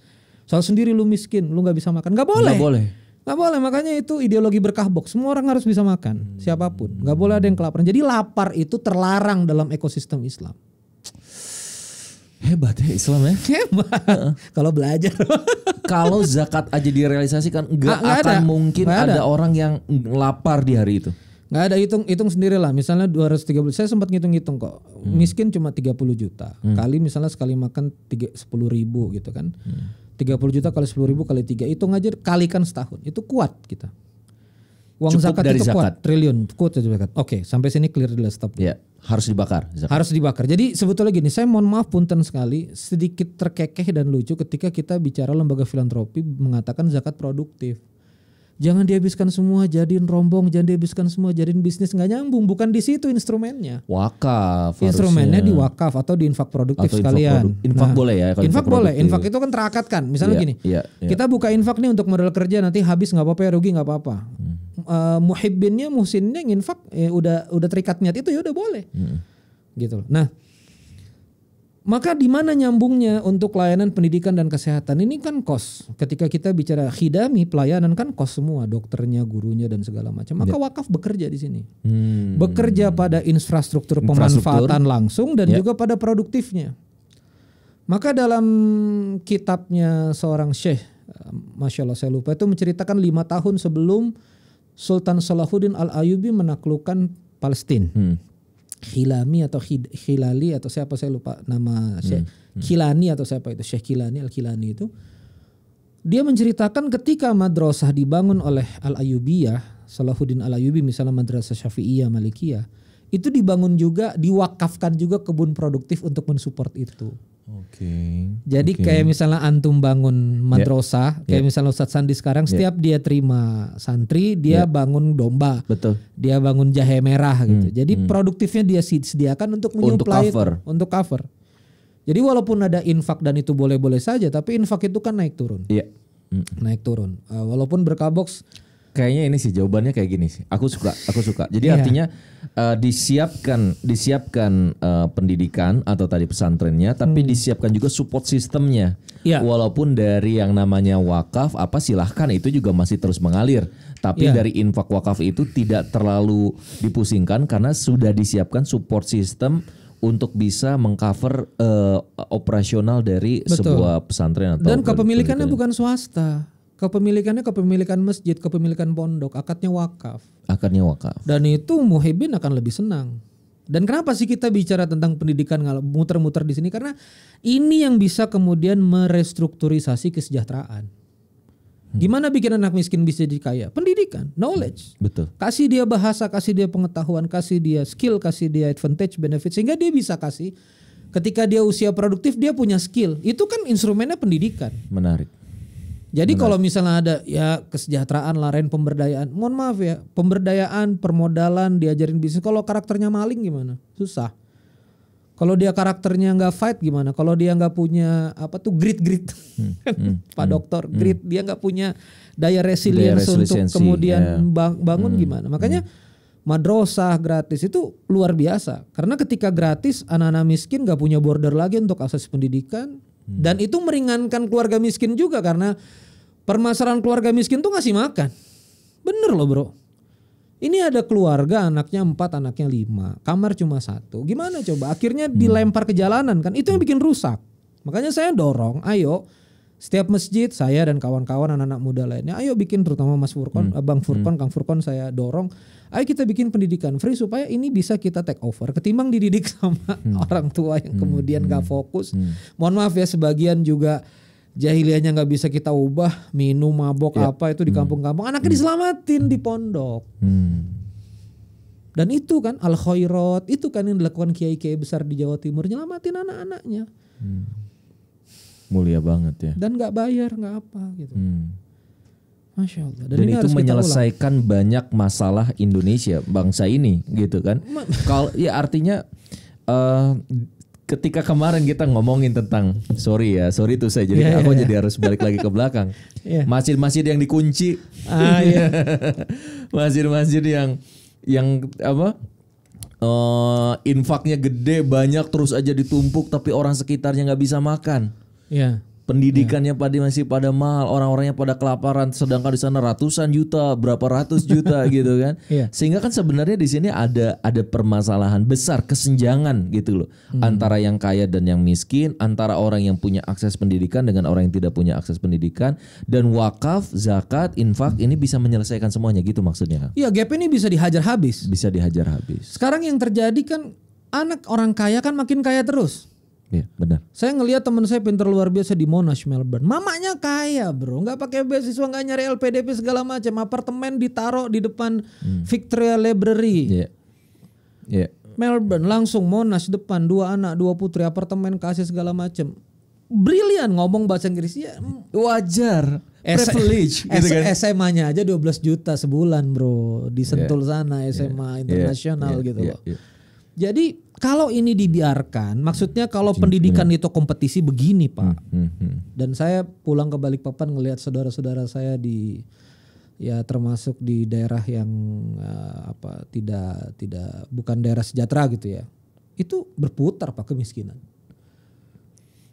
Soal sendiri lu miskin, lu nggak bisa makan, nggak boleh. boleh. Gak boleh, makanya itu ideologi berkah box. Semua orang harus bisa makan, hmm. siapapun. Gak boleh ada yang kelaparan. Jadi lapar itu terlarang dalam ekosistem Islam. Hebat ya Islam ya. Hebat. Kalau belajar. *laughs* Kalau zakat aja direalisasikan nggak akan ada. mungkin gak ada. ada orang yang lapar di hari itu. Nggak ada hitung hitung sendiri lah. Misalnya 230 saya sempat ngitung-ngitung kok. Hmm. Miskin cuma 30 juta. Hmm. Kali misalnya sekali makan 3, 10 ribu gitu kan. Hmm. 30 juta kali 10 ribu kali 3 hitung aja kalikan setahun. Itu kuat kita. Gitu uang Cukup zakat dari itu zakat. Kuat, triliun, kuat zakat. Oke, sampai sini clear dulu stop. Iya, harus dibakar. Zakat. Harus dibakar. Jadi sebetulnya gini, saya mohon maaf punten sekali, sedikit terkekeh dan lucu ketika kita bicara lembaga filantropi mengatakan zakat produktif. Jangan dihabiskan semua, jadiin rombong, jangan dihabiskan semua, jadiin bisnis nggak nyambung. Bukan di situ instrumennya. Wakaf. Instrumennya harusnya. di wakaf atau di infak produktif atau infak sekalian. Produ infak nah, boleh ya. Kalau infak, infak boleh. Infak itu kan terakat kan. Misalnya yeah, gini, yeah, yeah. kita buka infak nih untuk modal kerja nanti habis nggak apa-apa, ya, rugi nggak apa-apa. Hmm. Uh, eh, muhibbinnya, muhsinnya, nginfak, ya udah udah terikat niat itu ya udah boleh. Hmm. Gitu. Nah maka di mana nyambungnya untuk layanan pendidikan dan kesehatan ini kan kos. Ketika kita bicara khidami pelayanan kan kos semua, dokternya, gurunya dan segala macam. Maka ya. wakaf bekerja di sini. Hmm. Bekerja pada infrastruktur, infrastruktur pemanfaatan langsung dan ya. juga pada produktifnya. Maka dalam kitabnya seorang syekh, eh, masya Allah saya lupa itu menceritakan lima tahun sebelum Sultan Salahuddin Al Ayubi menaklukkan Palestina. Hmm Khilami atau Khilali atau siapa saya lupa nama Syekh hmm. hmm. Khilani atau siapa itu Syekh Khilani Al Khilani itu dia menceritakan ketika madrasah dibangun oleh Al Ayubiyah Salahuddin Al Ayubi misalnya madrasah Syafi'iyah Malikiyah itu dibangun juga diwakafkan juga kebun produktif untuk mensupport itu Oke. Okay. Jadi okay. kayak misalnya antum bangun ya. madrasah, yeah. kayak yeah. misalnya Ustadz Sandi sekarang yeah. setiap dia terima santri, dia yeah. bangun domba. Betul. Dia bangun jahe merah gitu. hmm. gitu. Jadi hmm. produktifnya dia sediakan untuk menyuplai untuk cover. untuk cover. Jadi walaupun ada infak dan itu boleh-boleh saja, tapi infak itu kan naik turun. Iya. Yeah. Hmm. Naik turun. Uh, walaupun berkabox kayaknya ini sih jawabannya kayak gini sih. Aku suka, aku suka. Jadi yeah. artinya uh, disiapkan disiapkan uh, pendidikan atau tadi pesantrennya, tapi hmm. disiapkan juga support sistemnya. Yeah. Walaupun dari yang namanya wakaf apa silahkan itu juga masih terus mengalir. Tapi yeah. dari infak wakaf itu tidak terlalu dipusingkan karena sudah disiapkan support sistem untuk bisa mengcover uh, operasional dari Betul. sebuah pesantren atau dan kepemilikannya gitu. bukan swasta Kepemilikannya kepemilikan masjid, kepemilikan pondok, akadnya wakaf. Akadnya wakaf. Dan itu muhibin akan lebih senang. Dan kenapa sih kita bicara tentang pendidikan muter-muter di sini? Karena ini yang bisa kemudian merestrukturisasi kesejahteraan. Hmm. Gimana bikin anak miskin bisa jadi kaya? Pendidikan, knowledge. Hmm, betul. Kasih dia bahasa, kasih dia pengetahuan, kasih dia skill, kasih dia advantage, benefit sehingga dia bisa kasih ketika dia usia produktif dia punya skill. Itu kan instrumennya pendidikan. Menarik jadi kalau misalnya ada ya kesejahteraan, laren pemberdayaan, mohon maaf ya, pemberdayaan, permodalan, diajarin bisnis. Kalau karakternya maling gimana? Susah. Kalau dia karakternya nggak fight gimana? Kalau dia nggak punya apa tuh grit grit, hmm, *laughs* hmm, pak hmm, dokter hmm. grit hmm. dia nggak punya daya resilience untuk kemudian yeah. bangun hmm, gimana? Makanya hmm. madrasah gratis itu luar biasa karena ketika gratis anak-anak miskin nggak punya border lagi untuk akses pendidikan, Hmm. Dan itu meringankan keluarga miskin juga karena permasalahan keluarga miskin tuh ngasih makan. Bener loh bro. Ini ada keluarga anaknya empat, anaknya lima, kamar cuma satu. Gimana coba? Akhirnya hmm. dilempar ke jalanan kan? Itu yang bikin rusak. Makanya saya dorong, ayo setiap masjid saya dan kawan-kawan anak-anak muda lainnya, ayo bikin terutama Mas Furkon, hmm. Bang Furkon, hmm. Kang Furkon saya dorong Ayo kita bikin pendidikan free supaya ini bisa kita take over ketimbang dididik *laughs* sama hmm. orang tua yang hmm, kemudian hmm. gak fokus. Hmm. Mohon maaf ya sebagian juga jahiliannya nggak bisa kita ubah minum mabok ya. apa itu di hmm. kampung-kampung anaknya hmm. diselamatin di hmm. pondok hmm. dan itu kan al khairat itu kan yang dilakukan kiai-kiai besar di Jawa Timur nyelamatin anak-anaknya hmm. mulia banget ya dan nggak bayar nggak apa gitu hmm. Masya Allah. Dan, Dan itu menyelesaikan banyak masalah Indonesia bangsa ini gitu kan. *laughs* Kalau ya artinya uh, ketika kemarin kita ngomongin tentang sorry ya sorry itu saya jadi yeah, aku yeah, jadi yeah. harus balik lagi ke belakang. *laughs* Iya. Masjid-masjid yeah. yang dikunci, ah, yeah. *laughs* masjid-masjid yang yang apa? Uh, infaknya gede banyak terus aja ditumpuk tapi orang sekitarnya nggak bisa makan. Iya. Pendidikannya yeah. pada masih pada mahal, orang-orangnya pada kelaparan, sedangkan di sana ratusan juta, berapa ratus juta *laughs* gitu kan. Yeah. Sehingga kan sebenarnya di sini ada ada permasalahan besar, kesenjangan gitu loh, hmm. antara yang kaya dan yang miskin, antara orang yang punya akses pendidikan dengan orang yang tidak punya akses pendidikan, dan wakaf, zakat, infak hmm. ini bisa menyelesaikan semuanya gitu maksudnya. Iya, gap ini bisa dihajar habis. Bisa dihajar habis. Sekarang yang terjadi kan anak orang kaya kan makin kaya terus. Iya benar. Saya ngelihat teman saya pinter luar biasa di Monash Melbourne. Mamanya kaya bro, nggak pakai beasiswa, nggak nyari LPDP segala macam. Apartemen ditaruh di depan hmm. Victoria Library. Iya. iya. Melbourne langsung Monash depan dua anak dua putri apartemen kasih segala macam. Brilian ngomong bahasa Inggris ya wajar. privilege *laughs* gitu kan. SMA-nya aja 12 juta sebulan bro di iya. Sentul yeah. sana SMA yeah. internasional yeah. gitu yeah. loh. Yeah. Jadi kalau ini dibiarkan, maksudnya kalau iya. pendidikan itu kompetisi begini, Pak. Hmm, hmm, hmm. Dan saya pulang ke Balikpapan ngelihat saudara-saudara saya di ya termasuk di daerah yang uh, apa tidak tidak bukan daerah sejahtera gitu ya. Itu berputar Pak kemiskinan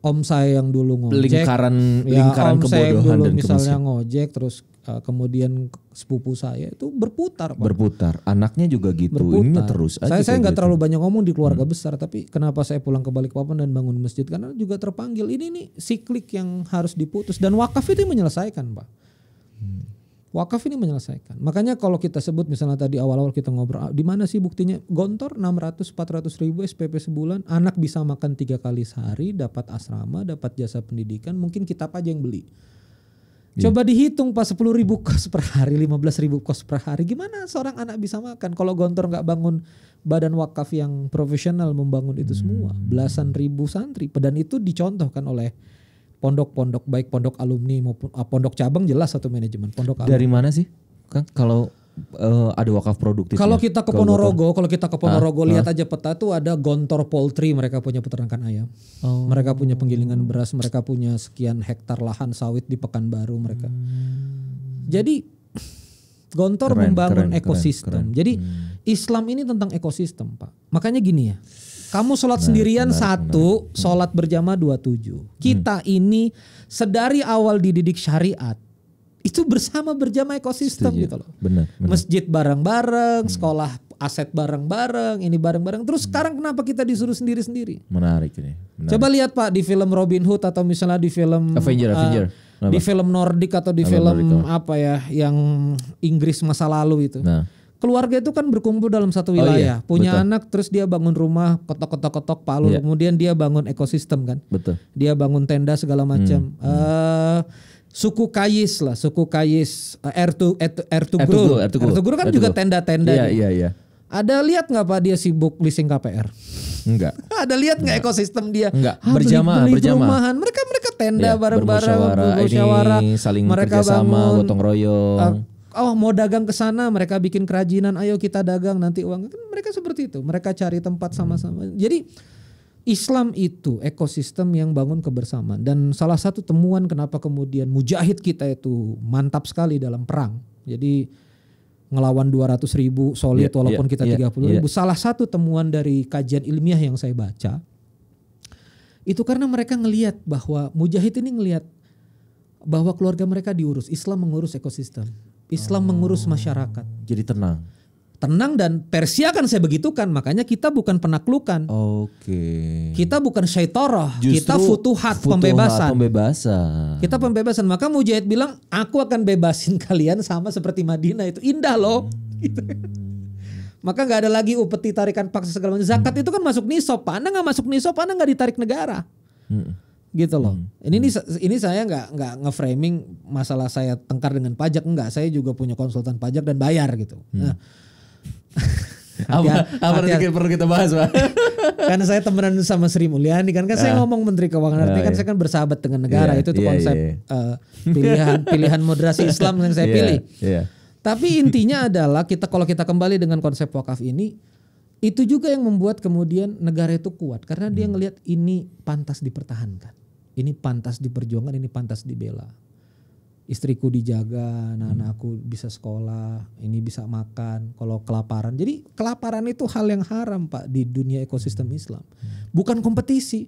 om saya yang dulu ngojek lingkaran ya, lingkaran om kebodohan saya dulu dan misalnya ngojek terus uh, kemudian sepupu saya itu berputar Pak. berputar anaknya juga gitu berputar. ini terus aja saya saya nggak gitu. terlalu banyak ngomong di keluarga hmm. besar tapi kenapa saya pulang ke Balikpapan dan bangun masjid karena juga terpanggil ini nih siklik yang harus diputus dan wakaf itu yang menyelesaikan Pak hmm. Wakaf ini menyelesaikan. Makanya kalau kita sebut misalnya tadi awal-awal kita ngobrol, ah, di mana sih buktinya? Gontor 600 400 ribu SPP sebulan, anak bisa makan tiga kali sehari, dapat asrama, dapat jasa pendidikan, mungkin kita aja yang beli. Yeah. Coba dihitung pas 10 ribu kos per hari, 15 ribu kos per hari, gimana seorang anak bisa makan? Kalau Gontor nggak bangun badan wakaf yang profesional membangun itu hmm. semua, belasan ribu santri, dan itu dicontohkan oleh pondok-pondok baik pondok alumni maupun ah, pondok cabang jelas satu manajemen pondok alumni. dari mana sih kalau uh, ada wakaf produktif. Kalau kita ke Ponorogo, kalau kita ke Ponorogo ah, lihat ah. aja peta tuh ada Gontor Poultry, mereka punya peternakan ayam. Oh. Mereka punya penggilingan beras, mereka punya sekian hektar lahan sawit di Pekanbaru mereka. Hmm. Jadi Gontor keren, membangun keren, ekosistem. Keren, keren. Jadi hmm. Islam ini tentang ekosistem, Pak. Makanya gini ya. Kamu sholat benar, sendirian benar, satu, benar. sholat berjamaah dua tujuh. Hmm. Kita hmm. ini sedari awal dididik syariat itu bersama berjamaah ekosistem Setuju. gitu loh. Benar, benar. Masjid bareng-bareng, hmm. sekolah aset bareng-bareng, ini bareng-bareng. Terus hmm. sekarang kenapa kita disuruh sendiri-sendiri? Menarik ini. Menarik. Coba lihat Pak di film Robin Hood atau misalnya di film Avenger, uh, Avenger. Kenapa? Di film Nordic atau di Avenger, film apa ya yang Inggris masa lalu itu. Nah keluarga itu kan berkumpul dalam satu wilayah. Oh, iya. Punya Betul. anak terus dia bangun rumah ketok-ketok-ketok palu. Yeah. Kemudian dia bangun ekosistem kan. Betul. Dia bangun tenda segala macam. Hmm. Uh, suku Kayis lah, suku Kayis uh, eh, Ertu Ertuguru. Eh, Ertuguru, Ertuguru kan juga tenda-tenda. Iya, iya, iya. Ada lihat nggak Pak dia sibuk leasing KPR? Enggak. *laughs* Ada lihat nggak ekosistem dia? Enggak. berjamaah, berjamaah. Mereka mereka tenda iya, bareng-bareng, ya, bermusyawarah, bermusyawarah, saling mereka kerjasama, bangun, gotong royong. Uh, oh mau dagang ke sana mereka bikin kerajinan ayo kita dagang nanti uang kan mereka seperti itu mereka cari tempat sama-sama jadi Islam itu ekosistem yang bangun kebersamaan dan salah satu temuan kenapa kemudian mujahid kita itu mantap sekali dalam perang jadi ngelawan 200 ribu solid yeah, walaupun yeah, kita yeah, 30 ribu yeah. salah satu temuan dari kajian ilmiah yang saya baca itu karena mereka ngelihat bahwa mujahid ini ngelihat bahwa keluarga mereka diurus Islam mengurus ekosistem Islam oh. mengurus masyarakat. Jadi tenang. Tenang dan Persia kan saya begitukan, makanya kita bukan penaklukan. Oke. Okay. Kita bukan syaitorah, kita futuhat, futuhat pembebasan. pembebasan. Kita pembebasan. Maka Mujahid bilang, aku akan bebasin *laughs* kalian sama seperti Madinah itu indah loh. Hmm. Gitu. Maka nggak ada lagi upeti tarikan paksa segala macam. Zakat hmm. itu kan masuk nisab. Anda nggak masuk nisab, Anda nggak ditarik negara. Hmm gitu loh. Hmm. Ini ini hmm. ini saya nggak nggak ngeframing masalah saya tengkar dengan pajak enggak. Saya juga punya konsultan pajak dan bayar gitu. Hmm. Nah. *laughs* apa apa perlu kita bahas pak? *laughs* karena saya temenan sama Sri Mulyani kan kan saya ah. ngomong Menteri Keuangan artinya ah, kan iya. saya kan bersahabat dengan negara yeah, itu tuh yeah, konsep yeah. Iya. Uh, pilihan *laughs* pilihan moderasi Islam yang saya iya, pilih. Yeah, yeah. Tapi intinya adalah kita kalau kita kembali dengan konsep wakaf ini itu juga yang membuat kemudian negara itu kuat karena dia hmm. ngelihat ini pantas dipertahankan ini pantas diperjuangkan, ini pantas dibela. Istriku dijaga, anak-anakku hmm. bisa sekolah, ini bisa makan. Kalau kelaparan, jadi kelaparan itu hal yang haram pak di dunia ekosistem hmm. Islam. Hmm. Bukan kompetisi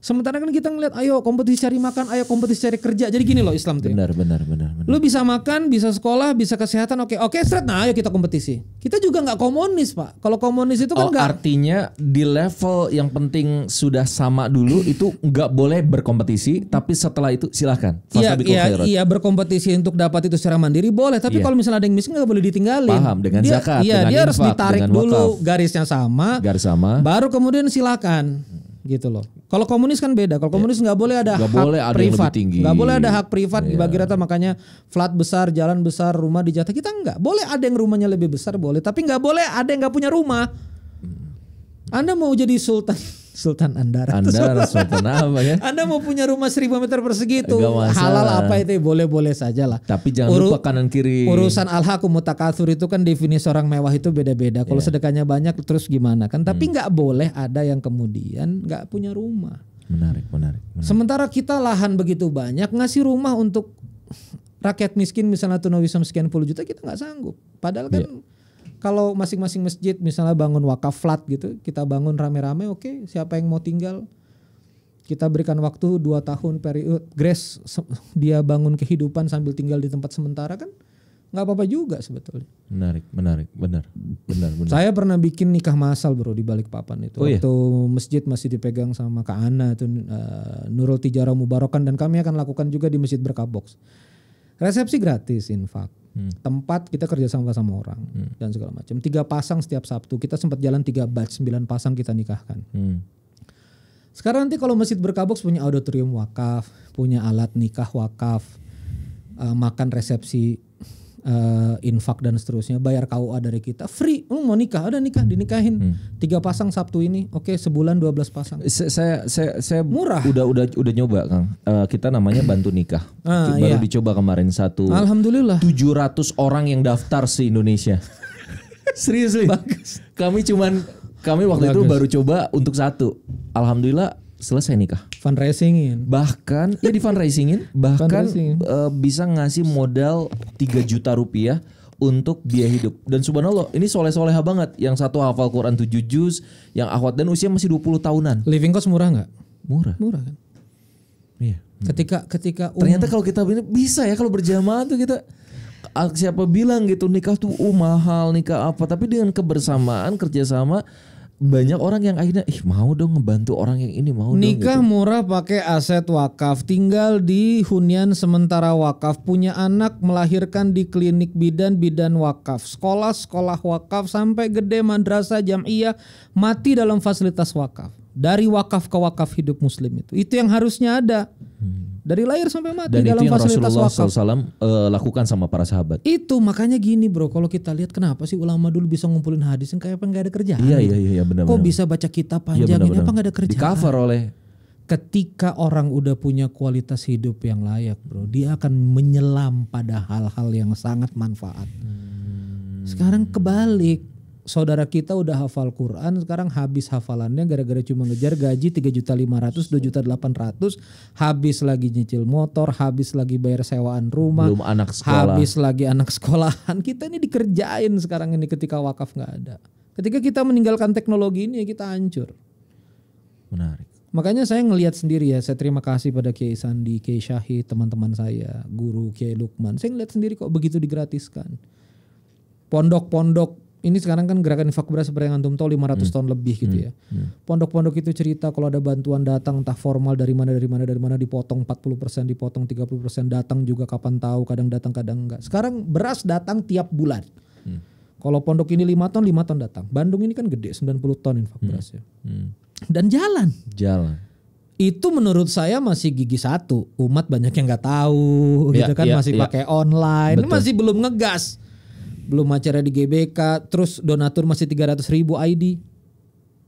Sementara kan kita ngeliat ayo kompetisi cari makan, ayo kompetisi cari kerja. Jadi gini loh Islam tuh. Ya. Benar, benar, benar, benar. Lu bisa makan, bisa sekolah, bisa kesehatan. Oke, oke, straight nah ayo kita kompetisi. Kita juga nggak komunis, Pak. Kalau komunis itu kan oh, artinya di level yang penting sudah sama dulu itu nggak boleh berkompetisi, tapi setelah itu silahkan. Iya, iya, iya, berkompetisi untuk dapat itu secara mandiri boleh, tapi yeah. kalau misalnya ada yang miskin nggak boleh ditinggalin. Paham dengan dia, zakat, iya, dengan dia infak, harus ditarik dulu wakaf. garisnya sama. Garis sama. Baru kemudian silakan gitu loh. Kalau komunis kan beda. Kalau iya. komunis nggak ya. boleh ada gak hak boleh ada privat, nggak boleh ada hak privat di dibagi iya. rata. Makanya flat besar, jalan besar, rumah dijatah kita nggak boleh ada yang rumahnya lebih besar boleh, tapi nggak boleh ada yang nggak punya rumah. Hmm. Anda mau jadi sultan Sultan Andara. Andara *laughs* Sultan apa ya? Anda mau punya rumah seribu meter persegi itu halal apa itu boleh-boleh saja lah. Tapi jangan Uru, lupa kanan kiri. Urusan alhaku mutakatsur itu kan definisi orang mewah itu beda-beda. Kalau yeah. sedekahnya banyak terus gimana kan? Tapi hmm. nggak hmm. boleh ada yang kemudian nggak punya rumah. Menarik, menarik, menarik. Sementara kita lahan begitu banyak ngasih rumah untuk rakyat miskin misalnya tunawisma sekian puluh juta kita nggak sanggup. Padahal kan yeah kalau masing-masing masjid misalnya bangun wakaf flat gitu, kita bangun rame-rame, oke, okay, siapa yang mau tinggal? Kita berikan waktu dua tahun periode grace dia bangun kehidupan sambil tinggal di tempat sementara kan nggak apa-apa juga sebetulnya. Menarik, menarik, benar, benar, benar. Saya pernah bikin nikah masal bro di balik papan itu. Oh, iya? Waktu iya? masjid masih dipegang sama Kak Ana itu uh, Nurul Tijara Mubarokan dan kami akan lakukan juga di masjid Berkabox, Resepsi gratis infak hmm. tempat kita kerja sama sama orang hmm. dan segala macam. Tiga pasang setiap Sabtu kita sempat jalan tiga batch, sembilan pasang kita nikahkan. Hmm. Sekarang nanti kalau masjid berkabok punya auditorium wakaf, punya alat nikah wakaf, uh, makan resepsi uh, infak dan seterusnya, bayar KUA dari kita, free. Lu mau nikah, ada nikah, hmm. dinikahin. Hmm. Tiga pasang Sabtu ini, oke okay, sebulan 12 pasang. Se saya saya saya murah. Udah udah udah nyoba Kang. Uh, kita namanya bantu nikah. ah, Baru iya. dicoba kemarin satu. Alhamdulillah. 700 orang yang daftar si Indonesia. *laughs* Serius nih. Bagus. Kami cuman kami waktu Bagus. itu baru coba untuk satu. Alhamdulillah selesai nikah fundraisingin bahkan ya di fundraisingin bahkan fundraising. uh, eh, bisa ngasih modal 3 juta rupiah untuk biaya hidup dan subhanallah ini soleh-soleha banget yang satu hafal Quran 7 juz yang akhwat dan usia masih 20 tahunan living cost murah nggak murah murah kan iya ketika ketika hmm. um... ternyata kalau kita bisa ya kalau berjamaah tuh kita siapa bilang gitu nikah tuh uh, mahal nikah apa tapi dengan kebersamaan kerjasama banyak orang yang akhirnya ih mau dong ngebantu orang yang ini mau nikah dong, gitu. murah pakai aset wakaf tinggal di hunian sementara wakaf punya anak melahirkan di klinik bidan bidan wakaf sekolah sekolah wakaf sampai gede madrasah jamiyah mati dalam fasilitas wakaf dari wakaf ke wakaf hidup muslim itu itu yang harusnya ada hmm dari lahir sampai mati Dan dalam itu yang fasilitas Rasulullah wakaf. salam uh, eh, lakukan sama para sahabat. Itu makanya gini bro, kalau kita lihat kenapa sih ulama dulu bisa ngumpulin hadis yang kayak apa nggak ada kerjaan? Iya iya iya, iya benar. Kok benar. bisa baca kitab iya, panjang iya, ini apa nggak ada kerjaan? Di cover oleh ketika orang udah punya kualitas hidup yang layak bro, dia akan menyelam pada hal-hal yang sangat manfaat. Hmm. Sekarang kebalik, saudara kita udah hafal Quran sekarang habis hafalannya gara-gara cuma ngejar gaji 3 juta 500 2 juta 800 habis lagi nyicil motor habis lagi bayar sewaan rumah belum anak sekolah habis lagi anak *laughs* sekolahan kita ini dikerjain sekarang ini ketika wakaf nggak ada ketika kita meninggalkan teknologi ini kita hancur menarik makanya saya ngelihat sendiri ya saya terima kasih pada Kiai Sandi Kiai Syahid teman-teman saya guru Kiai Lukman saya ngelihat sendiri kok begitu digratiskan pondok-pondok ini sekarang kan gerakan infakbra seperti yang antum tahu 500 hmm. tahun lebih gitu hmm. ya. Hmm. Pondok-pondok itu cerita kalau ada bantuan datang entah formal dari mana dari mana dari mana dipotong 40%, dipotong 30%, datang juga kapan tahu, kadang datang kadang enggak. Sekarang beras datang tiap bulan. Hmm. Kalau pondok ini 5 ton, 5 ton datang. Bandung ini kan gede 90 ton infak hmm. beras ya. Hmm. Dan jalan. Jalan itu menurut saya masih gigi satu umat banyak yang nggak tahu ya, gitu kan ya, masih ya. pakai online Betul. masih belum ngegas belum acara di GBK, terus donatur masih 300 ribu ID.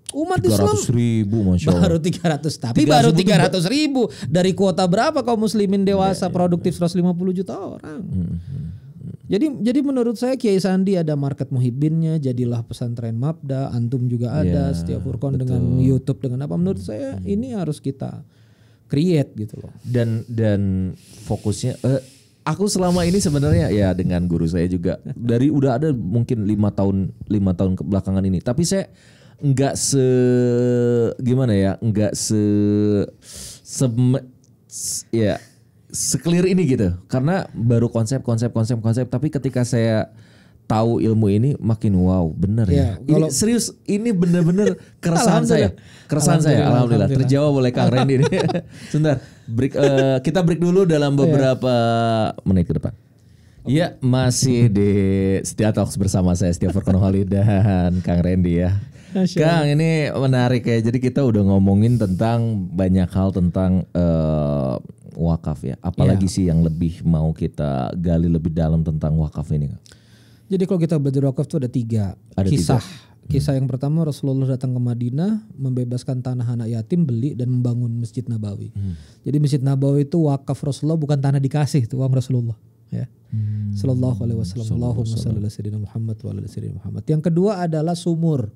Umat 300 Islam ribu, Masya Allah. baru 300 tapi 300 baru 300 ribu dari kuota berapa kaum muslimin dewasa ya, ya, produktif 150 juta orang. Hmm, hmm, hmm. Jadi jadi menurut saya Kiai Sandi ada market muhibinnya, jadilah pesantren Mabda, antum juga ada, yeah, setiap Furkon dengan YouTube dengan apa menurut hmm, saya hmm. ini harus kita create gitu loh. Dan dan fokusnya eh, aku selama ini sebenarnya ya dengan guru saya juga dari udah ada mungkin lima tahun lima tahun kebelakangan ini tapi saya nggak se gimana ya nggak se, se ya sekelir ini gitu karena baru konsep konsep konsep konsep tapi ketika saya tahu ilmu ini makin wow bener ya, ya. Kalau, ini, serius ini bener-bener *laughs* keresahan saya keresahan saya alhamdulillah, alhamdulillah. terjawab oleh kang Randy ini *laughs* sebentar break, uh, kita break dulu dalam iya. beberapa ya. menit ke depan Iya masih di Setia Talks bersama saya Setia Furkonohali dan Kang Randy ya. Kang ini menarik ya. Jadi kita udah ngomongin tentang banyak hal tentang uh, wakaf ya. Apalagi yeah. sih yang lebih mau kita gali lebih dalam tentang wakaf ini, Kang? Jadi kalau kita belajar wakaf itu ada tiga ada kisah. Tiga. Kisah hmm. yang pertama Rasulullah datang ke Madinah, membebaskan tanah anak yatim, beli dan membangun Masjid Nabawi. Hmm. Jadi Masjid Nabawi itu wakaf Rasulullah bukan tanah dikasih, itu uang Rasulullah ya. Hmm. Sallallahu alaihi wasallam. Allahumma ala Muhammad wa ala Muhammad. Yang kedua adalah sumur.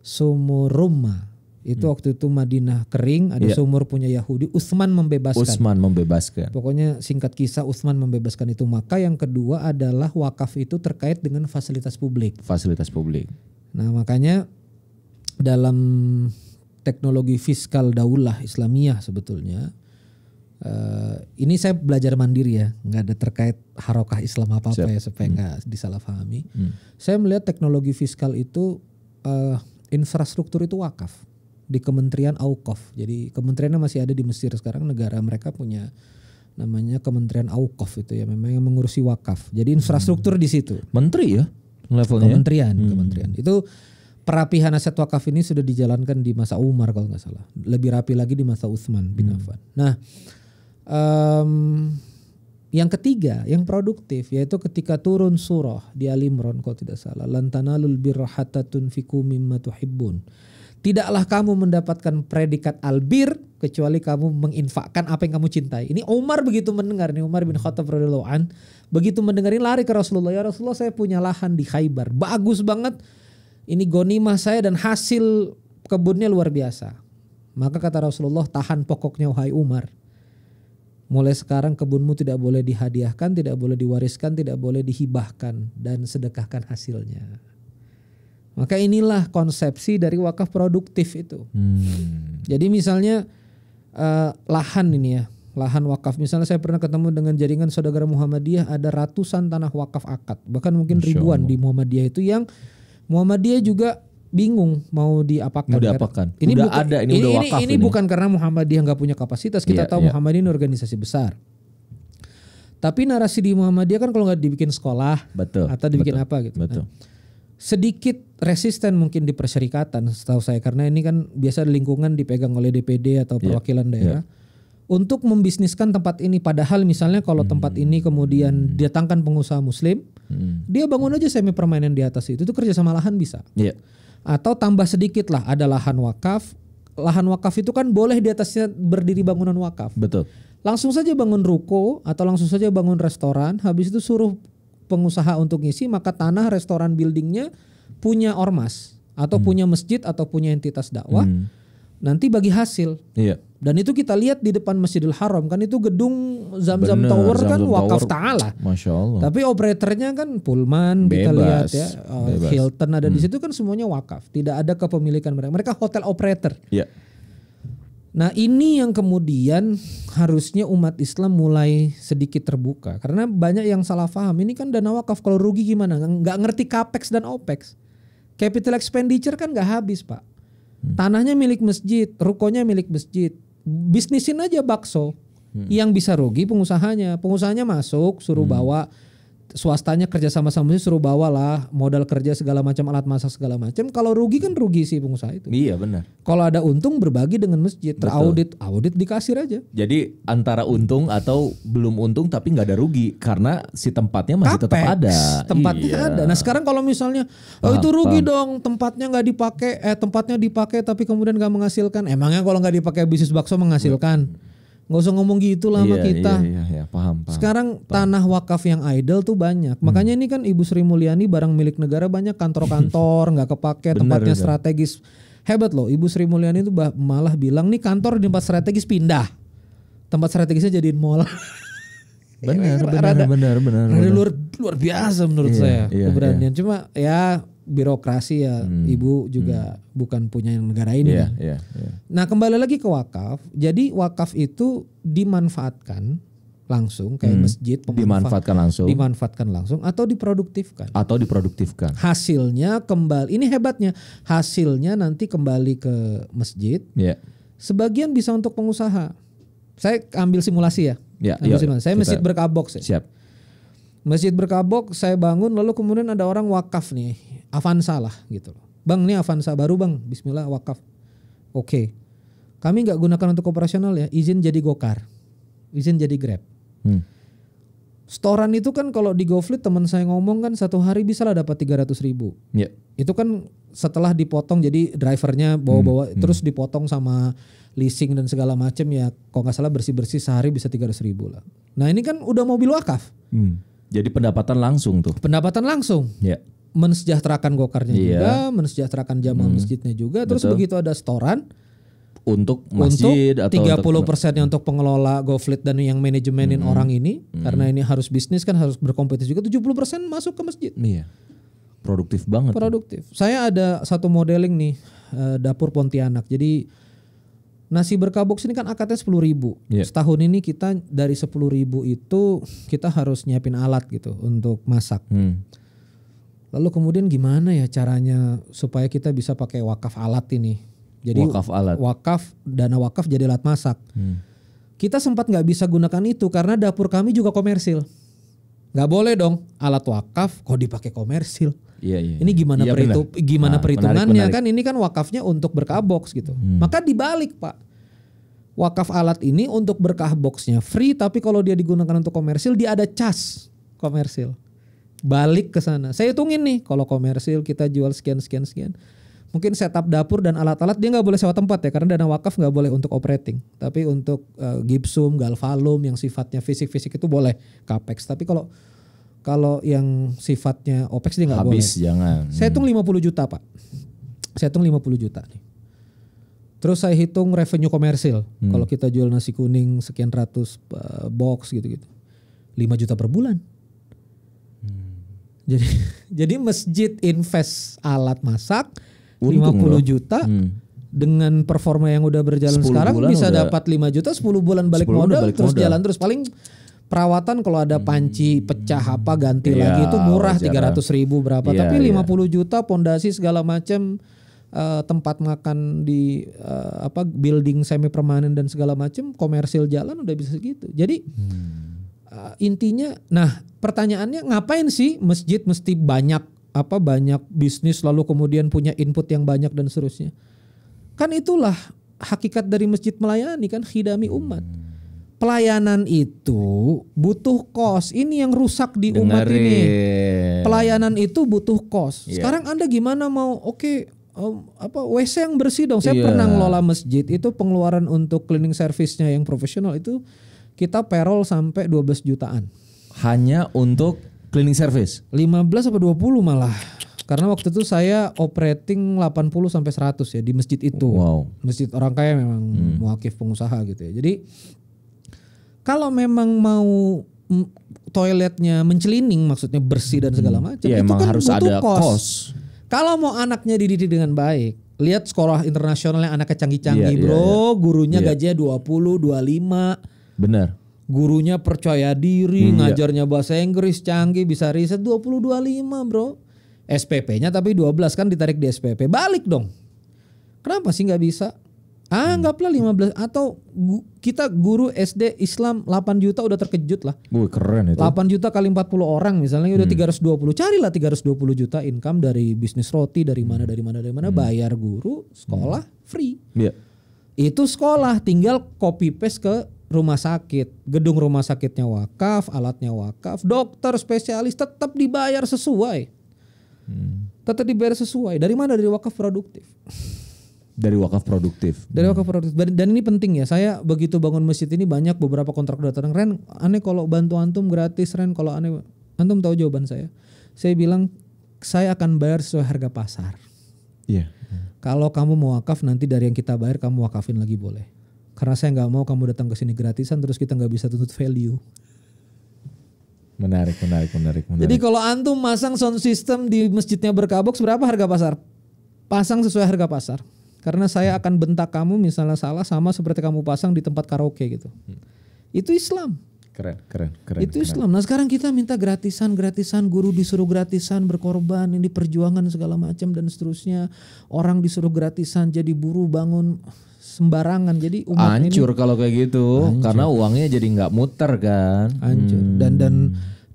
Sumur rumah. Itu hmm. waktu itu Madinah kering, ada yeah. sumur punya Yahudi. Utsman membebaskan. Utsman membebaskan. Pokoknya singkat kisah Utsman membebaskan itu. Maka yang kedua adalah wakaf itu terkait dengan fasilitas publik. Fasilitas publik. Nah, makanya dalam teknologi fiskal daulah Islamiyah sebetulnya Uh, ini saya belajar mandiri ya, nggak ada terkait harokah Islam apa apa Siap. ya supaya hmm. nggak hmm. disalahpahami. Hmm. Saya melihat teknologi fiskal itu uh, infrastruktur itu wakaf di Kementerian Aukov. Jadi kementeriannya masih ada di Mesir sekarang negara mereka punya namanya Kementerian Aukov itu ya memang yang mengurusi wakaf. Jadi infrastruktur hmm. di situ. Menteri ya levelnya. Ya? Kementerian, hmm. kementerian. Itu perapihan aset wakaf ini sudah dijalankan di masa Umar kalau nggak salah. Lebih rapi lagi di masa Utsman bin hmm. Affan. Nah, um, yang ketiga, yang produktif yaitu ketika turun surah di Al Imran kalau tidak salah, lantana lul birrahatatun hatta tunfiku mimma tuhibbun. Tidaklah kamu mendapatkan predikat albir kecuali kamu menginfakkan apa yang kamu cintai. Ini Umar begitu mendengar nih Umar bin Khattab radhiyallahu an begitu mendengar ini lari ke Rasulullah. Ya Rasulullah saya punya lahan di Khaybar. Bagus banget. Ini gonimah saya dan hasil kebunnya luar biasa. Maka kata Rasulullah tahan pokoknya wahai Umar. Mulai sekarang kebunmu tidak boleh dihadiahkan, tidak boleh diwariskan, tidak boleh dihibahkan dan sedekahkan hasilnya. Maka inilah konsepsi dari wakaf produktif itu. Hmm. Jadi misalnya uh, lahan ini ya, lahan wakaf. Misalnya saya pernah ketemu dengan jaringan saudara Muhammadiyah ada ratusan tanah wakaf akad, bahkan mungkin Insya ribuan Allah. di Muhammadiyah itu yang Muhammadiyah juga bingung mau diapakan. Mau diapakan. Ini udah bukan, ada ini, ini udah wakaf. Ini, ini, ini bukan karena Muhammadiyah nggak punya kapasitas. Kita yeah, tahu yeah. Muhammadiyah ini organisasi besar. Tapi narasi di Muhammadiyah kan kalau nggak dibikin sekolah betul, atau dibikin betul, apa gitu. Betul. Nah, sedikit resisten mungkin di perserikatan setahu saya karena ini kan biasa lingkungan dipegang oleh DPD atau iya. perwakilan yeah. daerah yeah. untuk membisniskan tempat ini padahal misalnya kalau hmm. tempat ini kemudian hmm. datangkan pengusaha muslim hmm. dia bangun aja semi permanen di atas itu itu kerjasama lahan bisa yeah. atau tambah sedikit lah ada lahan wakaf lahan wakaf itu kan boleh di atasnya berdiri bangunan wakaf betul langsung saja bangun ruko atau langsung saja bangun restoran habis itu suruh pengusaha untuk ngisi maka tanah restoran buildingnya punya ormas atau hmm. punya masjid atau punya entitas dakwah hmm. nanti bagi hasil iya. dan itu kita lihat di depan Masjidil Haram kan itu gedung zam Bener, Tower kan Zam-Zam wakaf Ta'ala Masya Allah. tapi operatornya kan Pullman Bebas. kita lihat ya eh, Bebas. Hilton ada hmm. di situ kan semuanya wakaf tidak ada kepemilikan mereka mereka hotel operator iya. Yeah Nah, ini yang kemudian harusnya umat Islam mulai sedikit terbuka karena banyak yang salah paham. Ini kan dana wakaf kalau rugi gimana? Nggak ngerti capex dan opex. Capital expenditure kan nggak habis, Pak. Hmm. Tanahnya milik masjid, rukonya milik masjid. Bisnisin aja bakso. Hmm. Yang bisa rugi pengusahanya. Pengusahanya masuk suruh hmm. bawa swastanya kerja sama sama sih suruh bawalah modal kerja segala macam alat masak segala macam. Kalau rugi kan rugi sih pengusaha itu. Iya benar. Kalau ada untung berbagi dengan masjid, teraudit, audit di kasir aja. Jadi antara untung atau belum untung tapi nggak ada rugi karena si tempatnya masih tetap ada. Tempatnya iya. ada. Nah sekarang kalau misalnya oh itu rugi paham. dong tempatnya nggak dipakai, eh tempatnya dipakai tapi kemudian nggak menghasilkan. Emangnya kalau nggak dipakai bisnis bakso menghasilkan? Hmm nggak usah ngomong gitu lah iya, sama kita. Iya, iya, iya, paham, paham. Sekarang paham. tanah wakaf yang idle tuh banyak. Hmm. Makanya ini kan Ibu Sri Mulyani barang milik negara banyak kantor-kantor *laughs* nggak kepake, tempatnya bener. strategis. Hebat loh, Ibu Sri Mulyani itu malah bilang nih kantor di tempat strategis pindah. Tempat strategisnya jadiin mall. benar, *laughs* benar, benar, benar, luar luar biasa menurut iya, saya iya, iya. keberanian. Iya. Cuma ya birokrasi ya hmm. ibu juga hmm. bukan punya yang negara ini yeah, Yeah, yeah. Iya. Nah kembali lagi ke wakaf. Jadi wakaf itu dimanfaatkan langsung kayak hmm. masjid dimanfaatkan langsung dimanfaatkan langsung atau diproduktifkan atau diproduktifkan hasilnya kembali ini hebatnya hasilnya nanti kembali ke masjid yeah. sebagian bisa untuk pengusaha saya ambil simulasi ya, iya, ambil iya, simulasi. saya kita, masjid berkabok saya. siap Masjid berkabok saya bangun lalu kemudian ada orang wakaf nih, Avanza lah gitu loh. Bang ini Avanza baru bang, bismillah wakaf. Oke. Kami nggak gunakan untuk operasional ya, izin jadi gokar. Izin jadi Grab. Hmm. Storan itu kan kalau di GoFleet teman saya ngomong kan satu hari bisa lah dapat 300 ribu. Yeah. Itu kan setelah dipotong jadi drivernya bawa-bawa hmm, hmm. terus dipotong sama leasing dan segala macem ya kalau nggak salah bersih-bersih sehari bisa 300 ribu lah. Nah ini kan udah mobil wakaf. Hmm jadi pendapatan langsung tuh. Pendapatan langsung. Ya. Mensejahterakan gokarnya iya. juga, mensejahterakan jamaah hmm. masjidnya juga. Terus Betul. begitu ada storan untuk masjid untuk atau 30 persennya hmm. untuk pengelola GoFleet dan yang manajemenin hmm. orang ini hmm. karena ini harus bisnis kan harus berkompetisi juga 70 persen masuk ke masjid. Iya. Produktif banget. Produktif. Tuh. Saya ada satu modeling nih eh, dapur Pontianak. Jadi Nasi berkabok sini kan akadnya sepuluh ribu. Yeah. Setahun ini kita dari sepuluh ribu itu kita harus nyiapin alat gitu untuk masak. Hmm. Lalu kemudian gimana ya caranya supaya kita bisa pakai wakaf alat ini? Jadi wakaf alat. Wakaf dana wakaf jadi alat masak. Hmm. Kita sempat nggak bisa gunakan itu karena dapur kami juga komersil. Nggak boleh dong alat wakaf kok dipakai komersil. Iya, iya. Ini iya. gimana iya, gimana nah, perhitungannya menarik, menarik. kan ini kan wakafnya untuk berkah box gitu. Hmm. Maka dibalik, Pak. Wakaf alat ini untuk berkah boxnya free tapi kalau dia digunakan untuk komersil dia ada cas komersil. Balik ke sana. Saya hitungin nih kalau komersil kita jual sekian sekian sekian. Mungkin setup dapur dan alat-alat dia nggak boleh sewa tempat ya karena dana wakaf nggak boleh untuk operating. Tapi untuk uh, eh, gipsum, galvalum yang sifatnya fisik-fisik itu boleh capex. Tapi kalau kalau yang sifatnya OPEX dia nggak boleh. Habis jangan. Saya hitung 50 juta pak. Saya hitung 50 juta nih. Terus saya hitung revenue komersil. Hmm. Kalau kita jual nasi kuning sekian ratus eh, box gitu-gitu. 5 juta per bulan. Hmm. Jadi *laughs* jadi masjid invest alat masak Untung 50 loh. juta hmm. dengan performa yang udah berjalan sekarang bisa dapat 5 juta 10 bulan balik 10 modal balik terus modal. jalan terus paling perawatan kalau ada hmm. panci pecah apa ganti ya, lagi itu murah ya. tiga ratus ribu berapa ya, tapi 50 ya. juta pondasi segala macam uh, eh, tempat makan di uh, apa building semi permanen dan segala macam komersil jalan udah bisa segitu jadi hmm. uh, intinya nah pertanyaannya ngapain sih masjid mesti banyak apa banyak bisnis lalu kemudian punya input yang banyak dan seterusnya kan itulah hakikat dari masjid melayani kan khidami umat hmm pelayanan itu butuh kos. Ini yang rusak di Dengerin. umat ini. Pelayanan itu butuh kos. Yeah. Sekarang Anda gimana mau oke okay, um, apa WC yang bersih dong. Saya yeah. pernah ngelola masjid itu pengeluaran untuk cleaning service-nya yang profesional itu kita perol sampai 12 jutaan. Hanya untuk cleaning service. 15 atau 20 malah. Karena waktu itu saya operating 80 sampai 100 ya di masjid itu. Wow. Masjid orang kaya memang hmm. muakif pengusaha gitu ya. Jadi kalau memang mau toiletnya mencelining maksudnya bersih dan segala hmm. macam ya, itu emang kan harus ada kos. kos. Kalau mau anaknya dididik dengan baik, lihat sekolah internasional yang anaknya canggih-canggih, yeah, iya, Bro. Yeah, yeah. Gurunya yeah. gajinya 20, 25. Benar. Gurunya percaya diri, hmm, iya. ngajarnya yeah. bahasa Inggris canggih, bisa riset 20, 25, Bro. SPP-nya tapi 12 kan ditarik di SPP. Balik dong. Kenapa sih nggak bisa? Ah, anggaplah 15 atau gu, kita guru SD Islam 8 juta udah terkejut lah. Wih, keren itu. 8 juta kali 40 orang misalnya udah hmm. dua 320. Carilah 320 juta income dari bisnis roti dari mana hmm. dari mana dari mana hmm. bayar guru, sekolah hmm. free. Yeah. Itu sekolah tinggal copy paste ke rumah sakit, gedung rumah sakitnya wakaf, alatnya wakaf, dokter spesialis tetap dibayar sesuai. Hmm. Tetap dibayar sesuai. Dari mana? Dari wakaf produktif. Dari wakaf produktif. Dari hmm. wakaf produktif. Dan ini penting ya. Saya begitu bangun masjid ini banyak beberapa kontrak datang. Ren, aneh kalau bantu antum gratis. Ren, kalau aneh antum tahu jawaban saya. Saya bilang saya akan bayar sesuai harga pasar. Iya. Yeah. Kalau kamu mau wakaf nanti dari yang kita bayar kamu wakafin lagi boleh. Karena saya nggak mau kamu datang ke sini gratisan terus kita nggak bisa tuntut value. Menarik, menarik, menarik, menarik. Jadi kalau antum masang sound system di masjidnya berkabok berapa harga pasar? Pasang sesuai harga pasar. Karena saya akan bentak kamu misalnya salah sama seperti kamu pasang di tempat karaoke gitu. Hmm. Itu Islam. Keren, keren, keren. Itu Islam. Keren. Nah sekarang kita minta gratisan, gratisan, guru disuruh gratisan, berkorban, ini perjuangan segala macam dan seterusnya. Orang disuruh gratisan, jadi buruh bangun sembarangan. Jadi umat hancur ini, kalau kayak gitu, karena uangnya jadi nggak muter kan. Ancur Hmm. Dan dan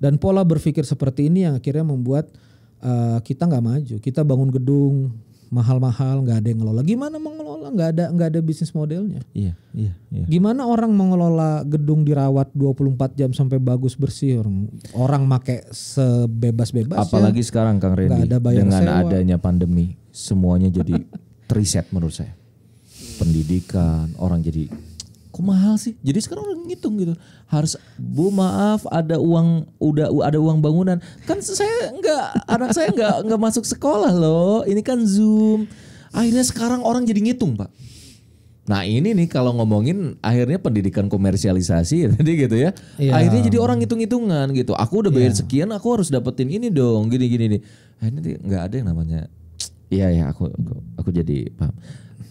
dan pola berpikir seperti ini yang akhirnya membuat uh, kita nggak maju. Kita bangun gedung, mahal-mahal nggak ada yang ngelola gimana mengelola nggak ada nggak ada bisnis modelnya iya iya, iya. gimana orang mengelola gedung dirawat 24 jam sampai bagus bersih orang orang make sebebas-bebas apalagi ya. sekarang Kang Randy dengan sewa. adanya pandemi semuanya jadi *laughs* teriset menurut saya pendidikan orang jadi kok mahal sih? Jadi sekarang orang ngitung gitu. Harus Bu maaf ada uang udah ada uang bangunan. Kan saya nggak anak saya nggak nggak masuk sekolah loh. Ini kan Zoom. Akhirnya sekarang orang jadi ngitung, Pak. Nah ini nih kalau ngomongin akhirnya pendidikan komersialisasi ya *laughs* tadi gitu ya. Yeah. Akhirnya jadi orang hitung-hitungan gitu. Aku udah bayar yeah. sekian, aku harus dapetin ini dong, gini-gini nih. Akhirnya nggak ada yang namanya. *tsk* Iya ya, aku, aku aku jadi paham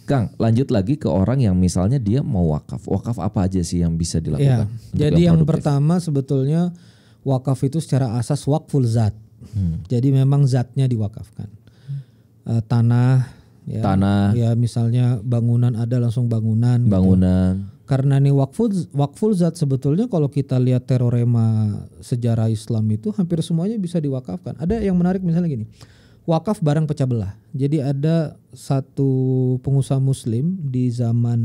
Kang, lanjut lagi ke orang yang misalnya dia mau wakaf. Wakaf apa aja sih yang bisa ya, dilakukan? Ya, jadi yang, yang pertama sebetulnya wakaf itu secara asas wakful zat. Hmm. Jadi memang zatnya diwakafkan. Uh, tanah, ya, tanah, ya misalnya bangunan ada langsung bangunan. Gitu. Bangunan. Gitu. Karena nih wakful wakful zat sebetulnya kalau kita lihat terorema sejarah Islam itu hampir semuanya bisa diwakafkan. Ada yang menarik misalnya gini wakaf barang pecah belah. Jadi ada satu pengusaha muslim di zaman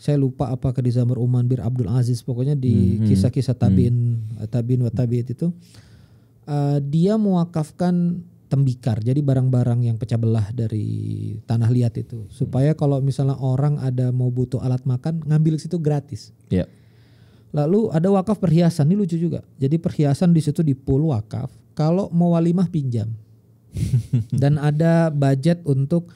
saya lupa apakah di zaman Uman bin Abdul Aziz pokoknya di hmm, hmm. kisah-kisah tabiin hmm. tabiin wa tabiin itu uh, dia mewakafkan tembikar jadi barang-barang yang pecah belah dari tanah liat itu hmm. supaya kalau misalnya orang ada mau butuh alat makan ngambil situ gratis yeah. lalu ada wakaf perhiasan ini lucu juga jadi perhiasan di situ di pool wakaf kalau mau walimah pinjam *laughs* dan ada budget untuk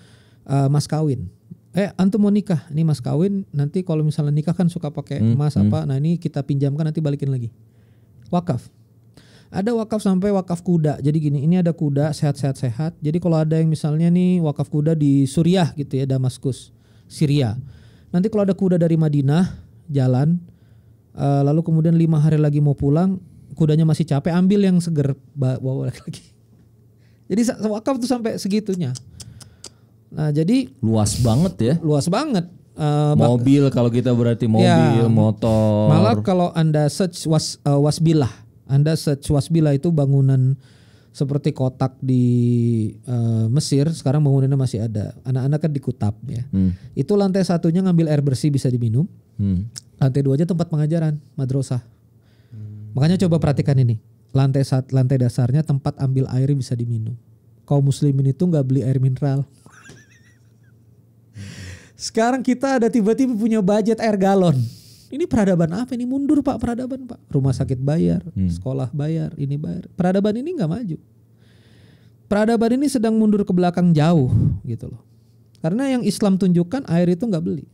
uh, mas kawin eh antum mau nikah ini mas kawin nanti kalau misalnya nikah kan suka pakai emas hmm, hmm, apa hmm. nah ini kita pinjamkan nanti balikin lagi wakaf ada wakaf sampai wakaf kuda jadi gini ini ada kuda sehat-sehat sehat jadi kalau ada yang misalnya nih wakaf kuda di Suriah gitu ya Damaskus Syria nanti kalau ada kuda dari Madinah jalan uh, lalu kemudian lima hari lagi mau pulang kudanya masih capek ambil yang seger bawa lagi jadi wakaf tuh sampai segitunya. Nah, jadi luas banget ya. Luas banget. Uh, mobil kalau kita berarti ya. mobil, ya, motor. Malah kalau Anda search was uh, wasbilah, Anda search wasbilah itu bangunan seperti kotak di uh, Mesir sekarang bangunannya masih ada anak-anak kan dikutap ya hmm. itu lantai satunya ngambil air bersih bisa diminum hmm. lantai dua aja tempat pengajaran madrasah hmm. makanya coba perhatikan ini lantai saat lantai dasarnya tempat ambil air bisa diminum. Kau muslimin itu nggak beli air mineral. Sekarang kita ada tiba-tiba punya budget air galon. Ini peradaban apa? Ini mundur pak peradaban pak. Rumah sakit bayar, hmm. sekolah bayar, ini bayar. Peradaban ini nggak maju. Peradaban ini sedang mundur ke belakang jauh gitu loh. Karena yang Islam tunjukkan air itu nggak beli.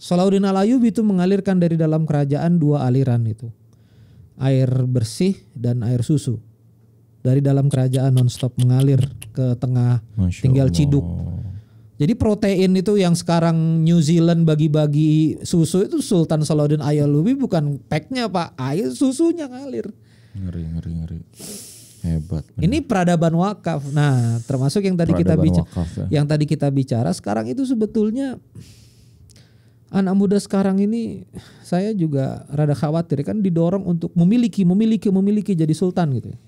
Salahuddin al itu mengalirkan dari dalam kerajaan dua aliran itu air bersih dan air susu dari dalam kerajaan nonstop mengalir ke tengah Masya tinggal Allah. ciduk. Jadi protein itu yang sekarang New Zealand bagi-bagi susu itu Sultan Salahuddin Ayubi bukan packnya pak, air susunya ngalir. Ngeri ngeri ngeri. Hebat. Bener. Ini peradaban wakaf. Nah, termasuk yang tadi peradaban kita bicara, ya. yang tadi kita bicara sekarang itu sebetulnya anak muda sekarang ini saya juga rada khawatir kan didorong untuk memiliki, memiliki, memiliki jadi sultan gitu. Ya.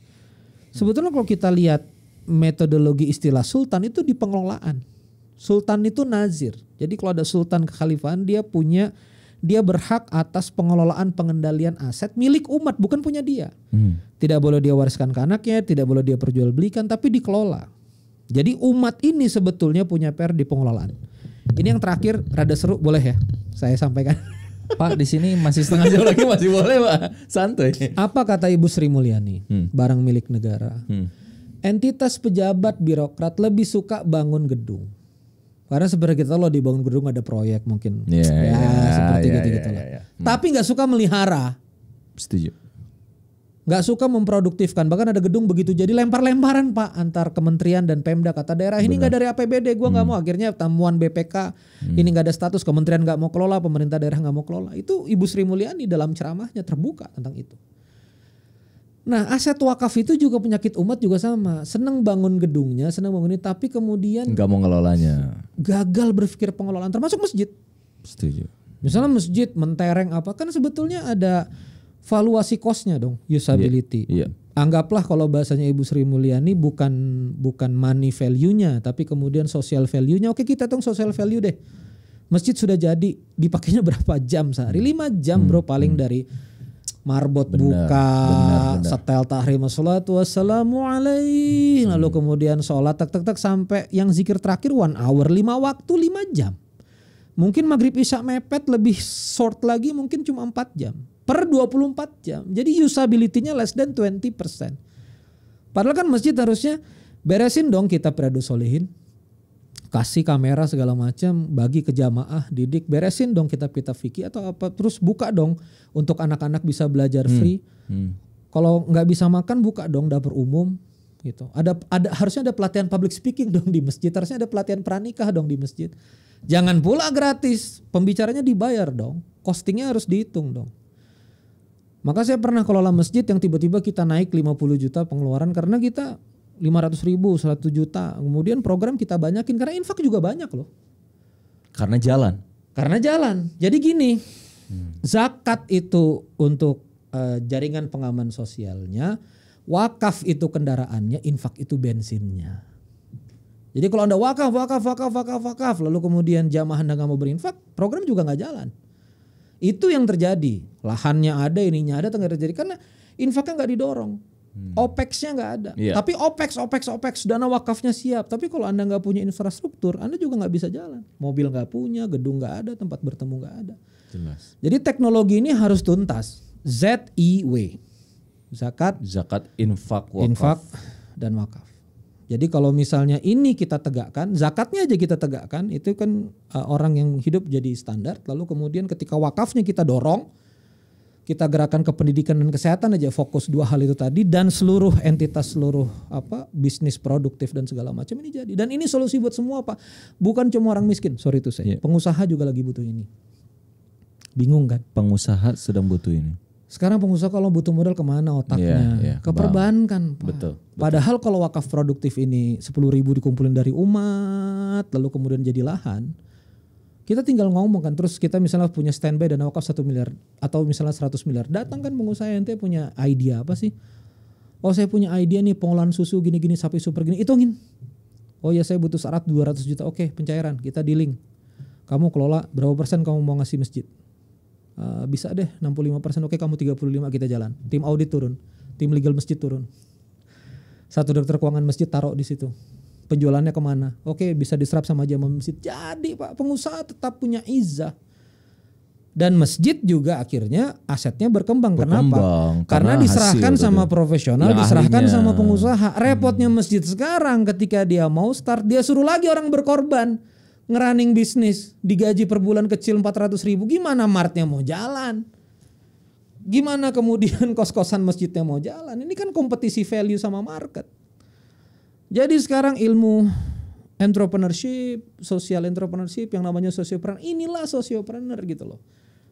Sebetulnya kalau kita lihat metodologi istilah sultan itu di pengelolaan. Sultan itu nazir. Jadi kalau ada sultan kekhalifahan dia punya dia berhak atas pengelolaan pengendalian aset milik umat bukan punya dia. Hmm. Tidak boleh dia wariskan ke anaknya, tidak boleh dia perjualbelikan tapi dikelola. Jadi umat ini sebetulnya punya PR di pengelolaan. Ini yang terakhir rada seru boleh ya? Saya sampaikan. *laughs* Pak di sini masih setengah jam lagi masih boleh pak santai. Apa kata Ibu Sri Mulyani? Hmm. Barang milik negara. Hmm. Entitas pejabat birokrat lebih suka bangun gedung. Karena sebenarnya kita loh dibangun gedung ada proyek mungkin. Yeah, ya yeah, seperti yeah, gitu-gitu yeah, iya, yeah, iya. hmm. yeah. Tapi nggak suka melihara. Setuju nggak suka memproduktifkan bahkan ada gedung begitu jadi lempar-lemparan pak antar kementerian dan pemda kata daerah ini nggak dari APBD gue nggak hmm. mau akhirnya tamuan BPK hmm. ini nggak ada status kementerian nggak mau kelola pemerintah daerah nggak mau kelola itu Ibu Sri Mulyani dalam ceramahnya terbuka tentang itu nah aset wakaf itu juga penyakit umat juga sama seneng bangun gedungnya seneng bangun ini tapi kemudian nggak mau ngelolanya gagal berpikir pengelolaan termasuk masjid setuju misalnya masjid mentereng apa kan sebetulnya ada valuasi kosnya dong usability. Yeah, yeah. Anggaplah kalau bahasanya Ibu Sri Mulyani bukan bukan money value-nya tapi kemudian social value-nya. Oke, kita tong social value deh. Masjid sudah jadi, dipakainya *laughs* berapa jam sehari? 5 jam, hmm, Bro, hmm. paling hmm. dari marbot benar, buka, setel tahrim salatu wassalamu alaihi. Hmm. Lalu kemudian sholat tek tek tek sampai yang zikir terakhir one hour, lima waktu lima jam. Mungkin maghrib isya mepet lebih short lagi mungkin cuma empat jam per 24 jam. Jadi usability-nya less than 20%. Padahal kan masjid harusnya beresin dong kita periode solihin. Kasih kamera segala macam, bagi ke jamaah, didik, beresin dong kita kita fikih atau apa. Terus buka dong untuk anak-anak bisa belajar hmm. free. Hmm. Hmm. Kalau nggak bisa makan buka dong dapur umum gitu. Ada ada harusnya ada pelatihan public speaking dong di masjid, harusnya ada pelatihan pranikah dong di masjid. Jangan pula gratis, pembicaranya dibayar dong. Costingnya harus dihitung dong. Maka saya pernah kelola masjid yang tiba-tiba kita naik 50 juta pengeluaran karena kita 500 ribu, 100 juta. Kemudian program kita banyakin karena infak juga banyak loh. Karena jalan? Karena jalan. Jadi gini, hmm. zakat itu untuk uh, jaringan pengaman sosialnya, wakaf itu kendaraannya, infak itu bensinnya. Jadi kalau anda wakaf, wakaf, wakaf, wakaf, wakaf, lalu kemudian jamaah anda nggak mau berinfak, program juga nggak jalan. Itu yang terjadi. Lahannya ada, ininya ada, nggak terjadi karena infaknya nggak didorong. Hmm. OPEX-nya nggak ada. Yeah. Tapi OPEX, OPEX, OPEX, dana wakafnya siap. Tapi kalau Anda nggak punya infrastruktur, Anda juga nggak bisa jalan. Mobil nggak punya, gedung nggak ada, tempat bertemu nggak ada. Jelas. Jadi teknologi ini harus tuntas. z w Zakat. Zakat, infak, wakaf. Infak, dan wakaf. Jadi kalau misalnya ini kita tegakkan, zakatnya aja kita tegakkan, itu kan uh, orang yang hidup jadi standar. Lalu kemudian ketika wakafnya kita dorong, kita gerakan ke pendidikan dan kesehatan aja fokus dua hal itu tadi dan seluruh entitas seluruh apa bisnis produktif dan segala macam ini jadi. Dan ini solusi buat semua pak, bukan cuma orang miskin. Sorry itu saya, yeah. pengusaha juga lagi butuh ini. Bingung kan? Pengusaha sedang butuh ini. Sekarang pengusaha kalau butuh modal kemana otaknya? Yeah, yeah, ke perbankan. Betul, betul. Padahal kalau wakaf produktif ini 10 ribu dikumpulin dari umat, lalu kemudian jadi lahan, kita tinggal ngomong kan. Terus kita misalnya punya standby dana wakaf 1 miliar atau misalnya 100 miliar. Datang kan pengusaha ente punya idea apa sih? Oh saya punya idea nih pengolahan susu gini-gini sapi super gini. Hitungin. Oh ya saya butuh syarat 200 juta. Oke pencairan kita dealing. Kamu kelola berapa persen kamu mau ngasih masjid? Eh, bisa deh 65 persen oke kamu 35 kita jalan tim audit turun tim legal masjid turun satu dokter keuangan masjid taruh di situ penjualannya kemana oke bisa diserap sama jamaah masjid jadi pak pengusaha tetap punya izah dan masjid juga akhirnya asetnya berkembang. berkembang Kenapa? Karena, karena diserahkan hasil, sama profesional, ya, diserahkan sama pengusaha. Repotnya masjid sekarang ketika dia mau start, dia suruh lagi orang berkorban ngerunning bisnis digaji per bulan kecil 400 ribu gimana martnya mau jalan gimana kemudian *laughs* kos-kosan masjidnya mau jalan ini kan kompetisi value sama market jadi sekarang ilmu entrepreneurship social entrepreneurship yang namanya sociopreneur inilah sociopreneur gitu loh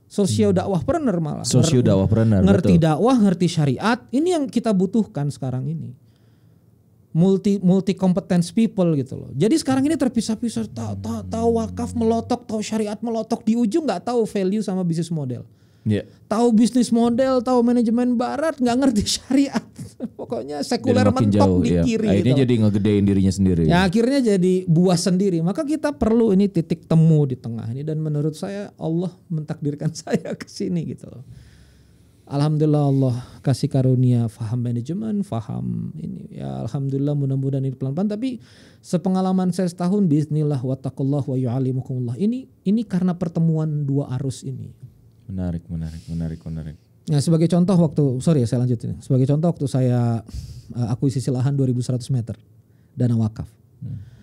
sosio hmm. dakwahpreneur malah sosio dakwahpreneur ngerti betul. dakwah ngerti syariat ini yang kita butuhkan sekarang ini multi multi competence people gitu loh. Jadi sekarang ini terpisah-pisah tahu tahu tahu wakaf melotok, tahu syariat melotok di ujung nggak tahu value sama bisnis model. Yeah. Tahu bisnis model, tahu manajemen barat, nggak ngerti *laughs* syariat. Pokoknya sekuler mentok jauh, di iya. kiri. Akhirnya gitu. jadi ngegedein dirinya sendiri. Ya akhirnya jadi buah sendiri. Maka kita perlu ini titik temu di tengah ini dan menurut saya Allah mentakdirkan *laughs* saya ke sini gitu loh. Alhamdulillah Allah kasih karunia faham manajemen, faham ini. Ya alhamdulillah mudah-mudahan ini pelan-pelan tapi sepengalaman saya setahun bismillah wattaqullah wa yu'allimukumullah. Ini ini karena pertemuan dua arus ini. Menarik, menarik, menarik, menarik. Nah, sebagai contoh waktu sorry ya saya lanjutin. Sebagai contoh waktu saya eh, akuisisi lahan 2100 meter dana wakaf. Hmm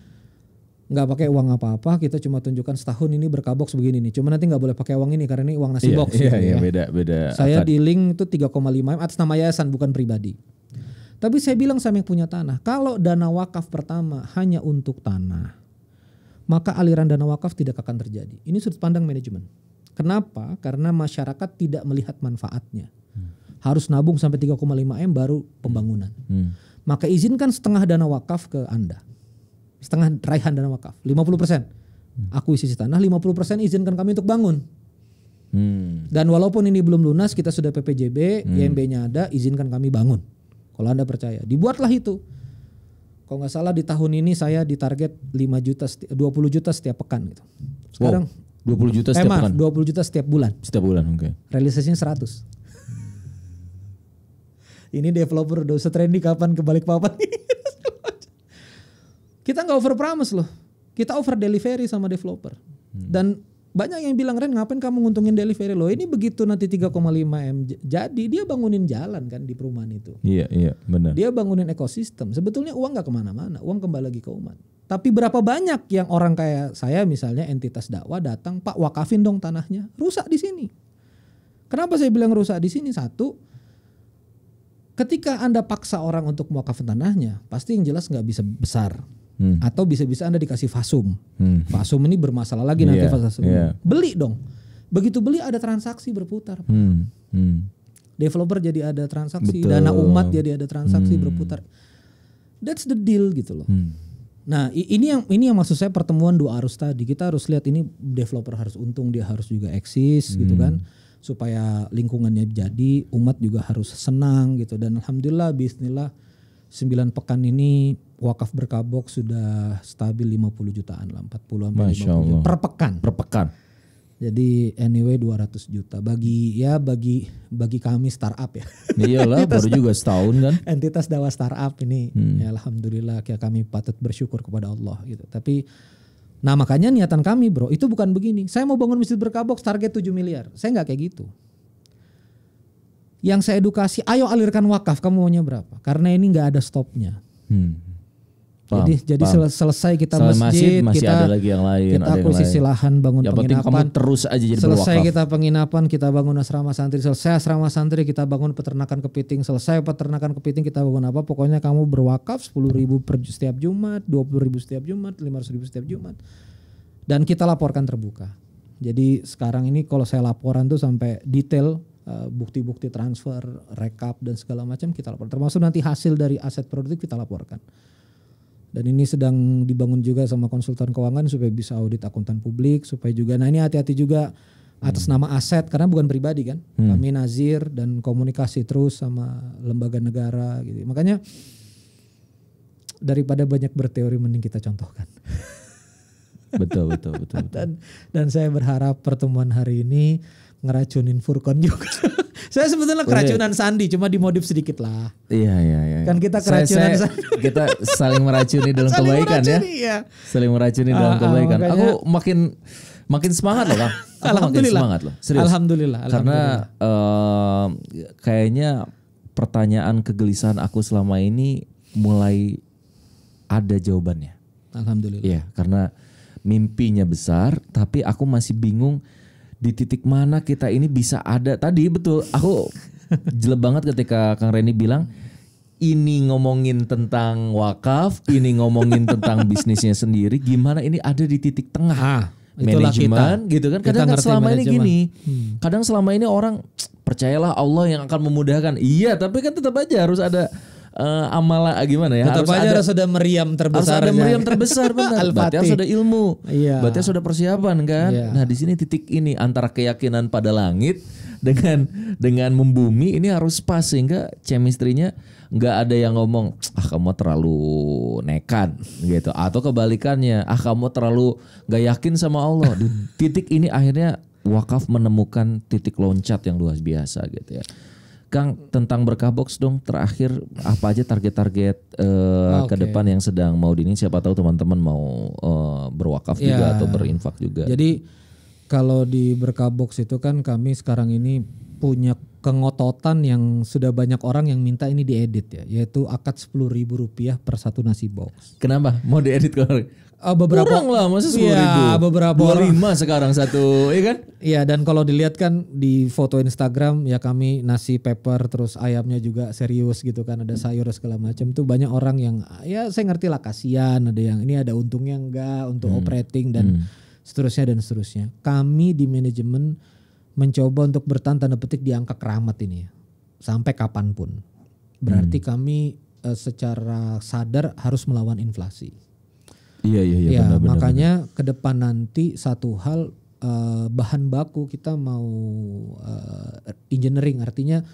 nggak pakai uang apa-apa kita cuma tunjukkan setahun ini berkabok begini nih cuma nanti nggak boleh pakai uang ini karena ini uang nasi yeah, box iya iya ya. beda beda saya akan. di link itu 3,5 atas nama yayasan bukan pribadi tapi saya bilang sama yang punya tanah kalau dana wakaf pertama hanya untuk tanah maka aliran dana wakaf tidak akan terjadi ini sudut pandang manajemen kenapa karena masyarakat tidak melihat manfaatnya harus nabung sampai 3,5 m baru pembangunan hmm. hmm. maka izinkan setengah dana wakaf ke anda setengah raihan dana wakaf 50% akuisisi tanah 50% izinkan kami untuk bangun hmm. dan walaupun ini belum lunas kita sudah PPJB hmm. IMB-nya ada izinkan kami bangun kalau anda percaya dibuatlah itu kalau nggak salah di tahun ini saya ditarget 5 juta 20 juta setiap pekan gitu sekarang wow. 20 juta eh, setiap eh, pekan 20 juta setiap bulan setiap bulan oke okay. realisasinya 100 hmm. *laughs* ini developer dosa trendy kapan ke balik papan *laughs* Kita nggak over promise loh. Kita over delivery sama developer. Hmm. Dan banyak yang bilang Ren ngapain kamu nguntungin delivery lo ini begitu nanti 3,5 m jadi dia bangunin jalan kan di perumahan itu iya iya benar dia bangunin ekosistem sebetulnya uang nggak kemana-mana uang kembali lagi ke umat tapi berapa banyak yang orang kayak saya misalnya entitas dakwah datang pak wakafin dong tanahnya rusak di sini kenapa saya bilang rusak di sini satu ketika anda paksa orang untuk mewakafin tanahnya pasti yang jelas nggak bisa besar Hmm. Atau bisa-bisa Anda dikasih fasum. Hmm. Fasum ini bermasalah lagi nanti yeah. fasum. Yeah. Beli dong. Begitu beli ada transaksi berputar. Hmm. Hmm. Developer jadi ada transaksi, Betul. dana umat jadi ada transaksi hmm. berputar. That's the deal gitu loh. Hmm. Nah, ini yang ini yang maksud saya pertemuan dua arus tadi. Kita harus lihat ini developer harus untung, dia harus juga eksis gitu hmm. gitu kan supaya lingkungannya jadi, umat juga harus senang gitu dan alhamdulillah bismillah 9 pekan ini wakaf berkabok sudah stabil 50 jutaan lah, 40 sampai 50 juta per pekan. Per pekan. Jadi anyway 200 juta bagi ya bagi bagi kami startup ya. Iyalah *laughs* baru juga setahun kan. Entitas dakwah startup ini hmm. ya alhamdulillah kayak kami patut bersyukur kepada Allah gitu. Tapi nah makanya niatan kami bro itu bukan begini. Saya mau bangun masjid berkabok target 7 miliar. Saya nggak kayak gitu. Yang saya edukasi, ayo alirkan wakaf kamu maunya berapa? Karena ini nggak ada stopnya. Hmm. Paham, jadi jadi paham. selesai kita Selain masjid, masjid masih kita ada lagi yang lain, kita posisi lahan bangun yang penginapan. Penting kamu terus aja jadi selesai berwakaf. kita penginapan, kita bangun asrama santri, selesai asrama santri kita bangun peternakan kepiting, selesai peternakan kepiting kita bangun apa? Pokoknya kamu berwakaf sepuluh ribu per setiap Jumat, puluh ribu setiap Jumat, ratus ribu setiap Jumat. Dan kita laporkan terbuka. Jadi sekarang ini kalau saya laporan tuh sampai detail eh, bukti-bukti transfer, rekap dan segala macam kita laporkan. Termasuk nanti hasil dari aset produktif kita laporkan. Dan ini sedang dibangun juga sama konsultan keuangan supaya bisa audit akuntan publik, supaya juga. Nah ini hati-hati juga atas hmm. nama aset karena bukan pribadi kan. Hmm. Kami nazir dan komunikasi terus sama lembaga negara gitu. Makanya daripada banyak berteori mending kita contohkan. *laughs* betul betul betul. betul. Dan dan saya berharap pertemuan hari ini ngeracunin Furkon juga. *laughs* saya sebetulnya keracunan Sandi, cuma dimodif sedikit lah. Iya iya iya. Kan kita keracunan saya, saya, Sandi. Kita saling meracuni dalam saling kebaikan ya. meracuni, ya. ya. Saling meracuni dalam ah, ah, kebaikan. Makanya, aku makin makin semangat loh, Kang. alhamdulillah. Makin semangat loh. Serius. Alhamdulillah. alhamdulillah. Karena uh, kayaknya pertanyaan kegelisahan aku selama ini mulai ada jawabannya. Alhamdulillah. Iya, karena mimpinya besar, tapi aku masih bingung di titik mana kita ini bisa ada tadi betul aku jelek banget ketika Kang Reni bilang ini ngomongin tentang wakaf, ini ngomongin tentang bisnisnya sendiri, gimana ini ada di titik tengah. Ah, manajemen gitu kan. Kadang kan selama manajemen. ini gini. Hmm. Kadang selama ini orang percayalah Allah yang akan memudahkan. Iya, tapi kan tetap aja harus ada uh, eh, amalan eh, gimana ya? Tetap harus aja ada, harus ada meriam terbesar. Harus ada meriam terbesar *laughs* benar. Berarti harus ada ilmu. Iya. Berarti harus ada persiapan kan. Iya. Nah di sini titik ini antara keyakinan pada langit dengan dengan membumi ini harus pas sehingga chemistry-nya nggak ada yang ngomong ah kamu terlalu nekat gitu atau kebalikannya ah kamu terlalu nggak yakin sama Allah di *laughs* titik ini akhirnya wakaf menemukan titik loncat yang luar biasa gitu ya Kang tentang berkah box dong terakhir apa aja target-target uh, eh, okay. ke depan yang sedang mau di ini siapa tahu teman-teman mau uh, berwakaf yeah. juga ya. atau berinfak juga. Jadi kalau di berkah box itu kan kami sekarang ini punya kengototan yang sudah banyak orang yang minta ini diedit ya, yaitu akad sepuluh ribu rupiah per satu nasi box. Kenapa? Mau diedit kalau uh, beberapa kurang lah masa sepuluh ya, ribu beberapa dua lima sekarang satu ya kan iya dan kalau dilihat kan di foto Instagram ya kami nasi pepper terus ayamnya juga serius gitu kan ada sayur segala macam tuh banyak orang yang ya saya ngerti lah kasihan ada yang ini ada untungnya enggak untuk hmm. operating dan hmm. seterusnya dan seterusnya kami di manajemen mencoba untuk bertahan tanda petik di angka keramat ini ya. sampai kapanpun berarti hmm. kami eh, secara sadar harus melawan inflasi Iya iya iya. Ya, benar, benar, makanya benar. ke depan nanti satu hal uh, bahan baku kita mau uh, engineering artinya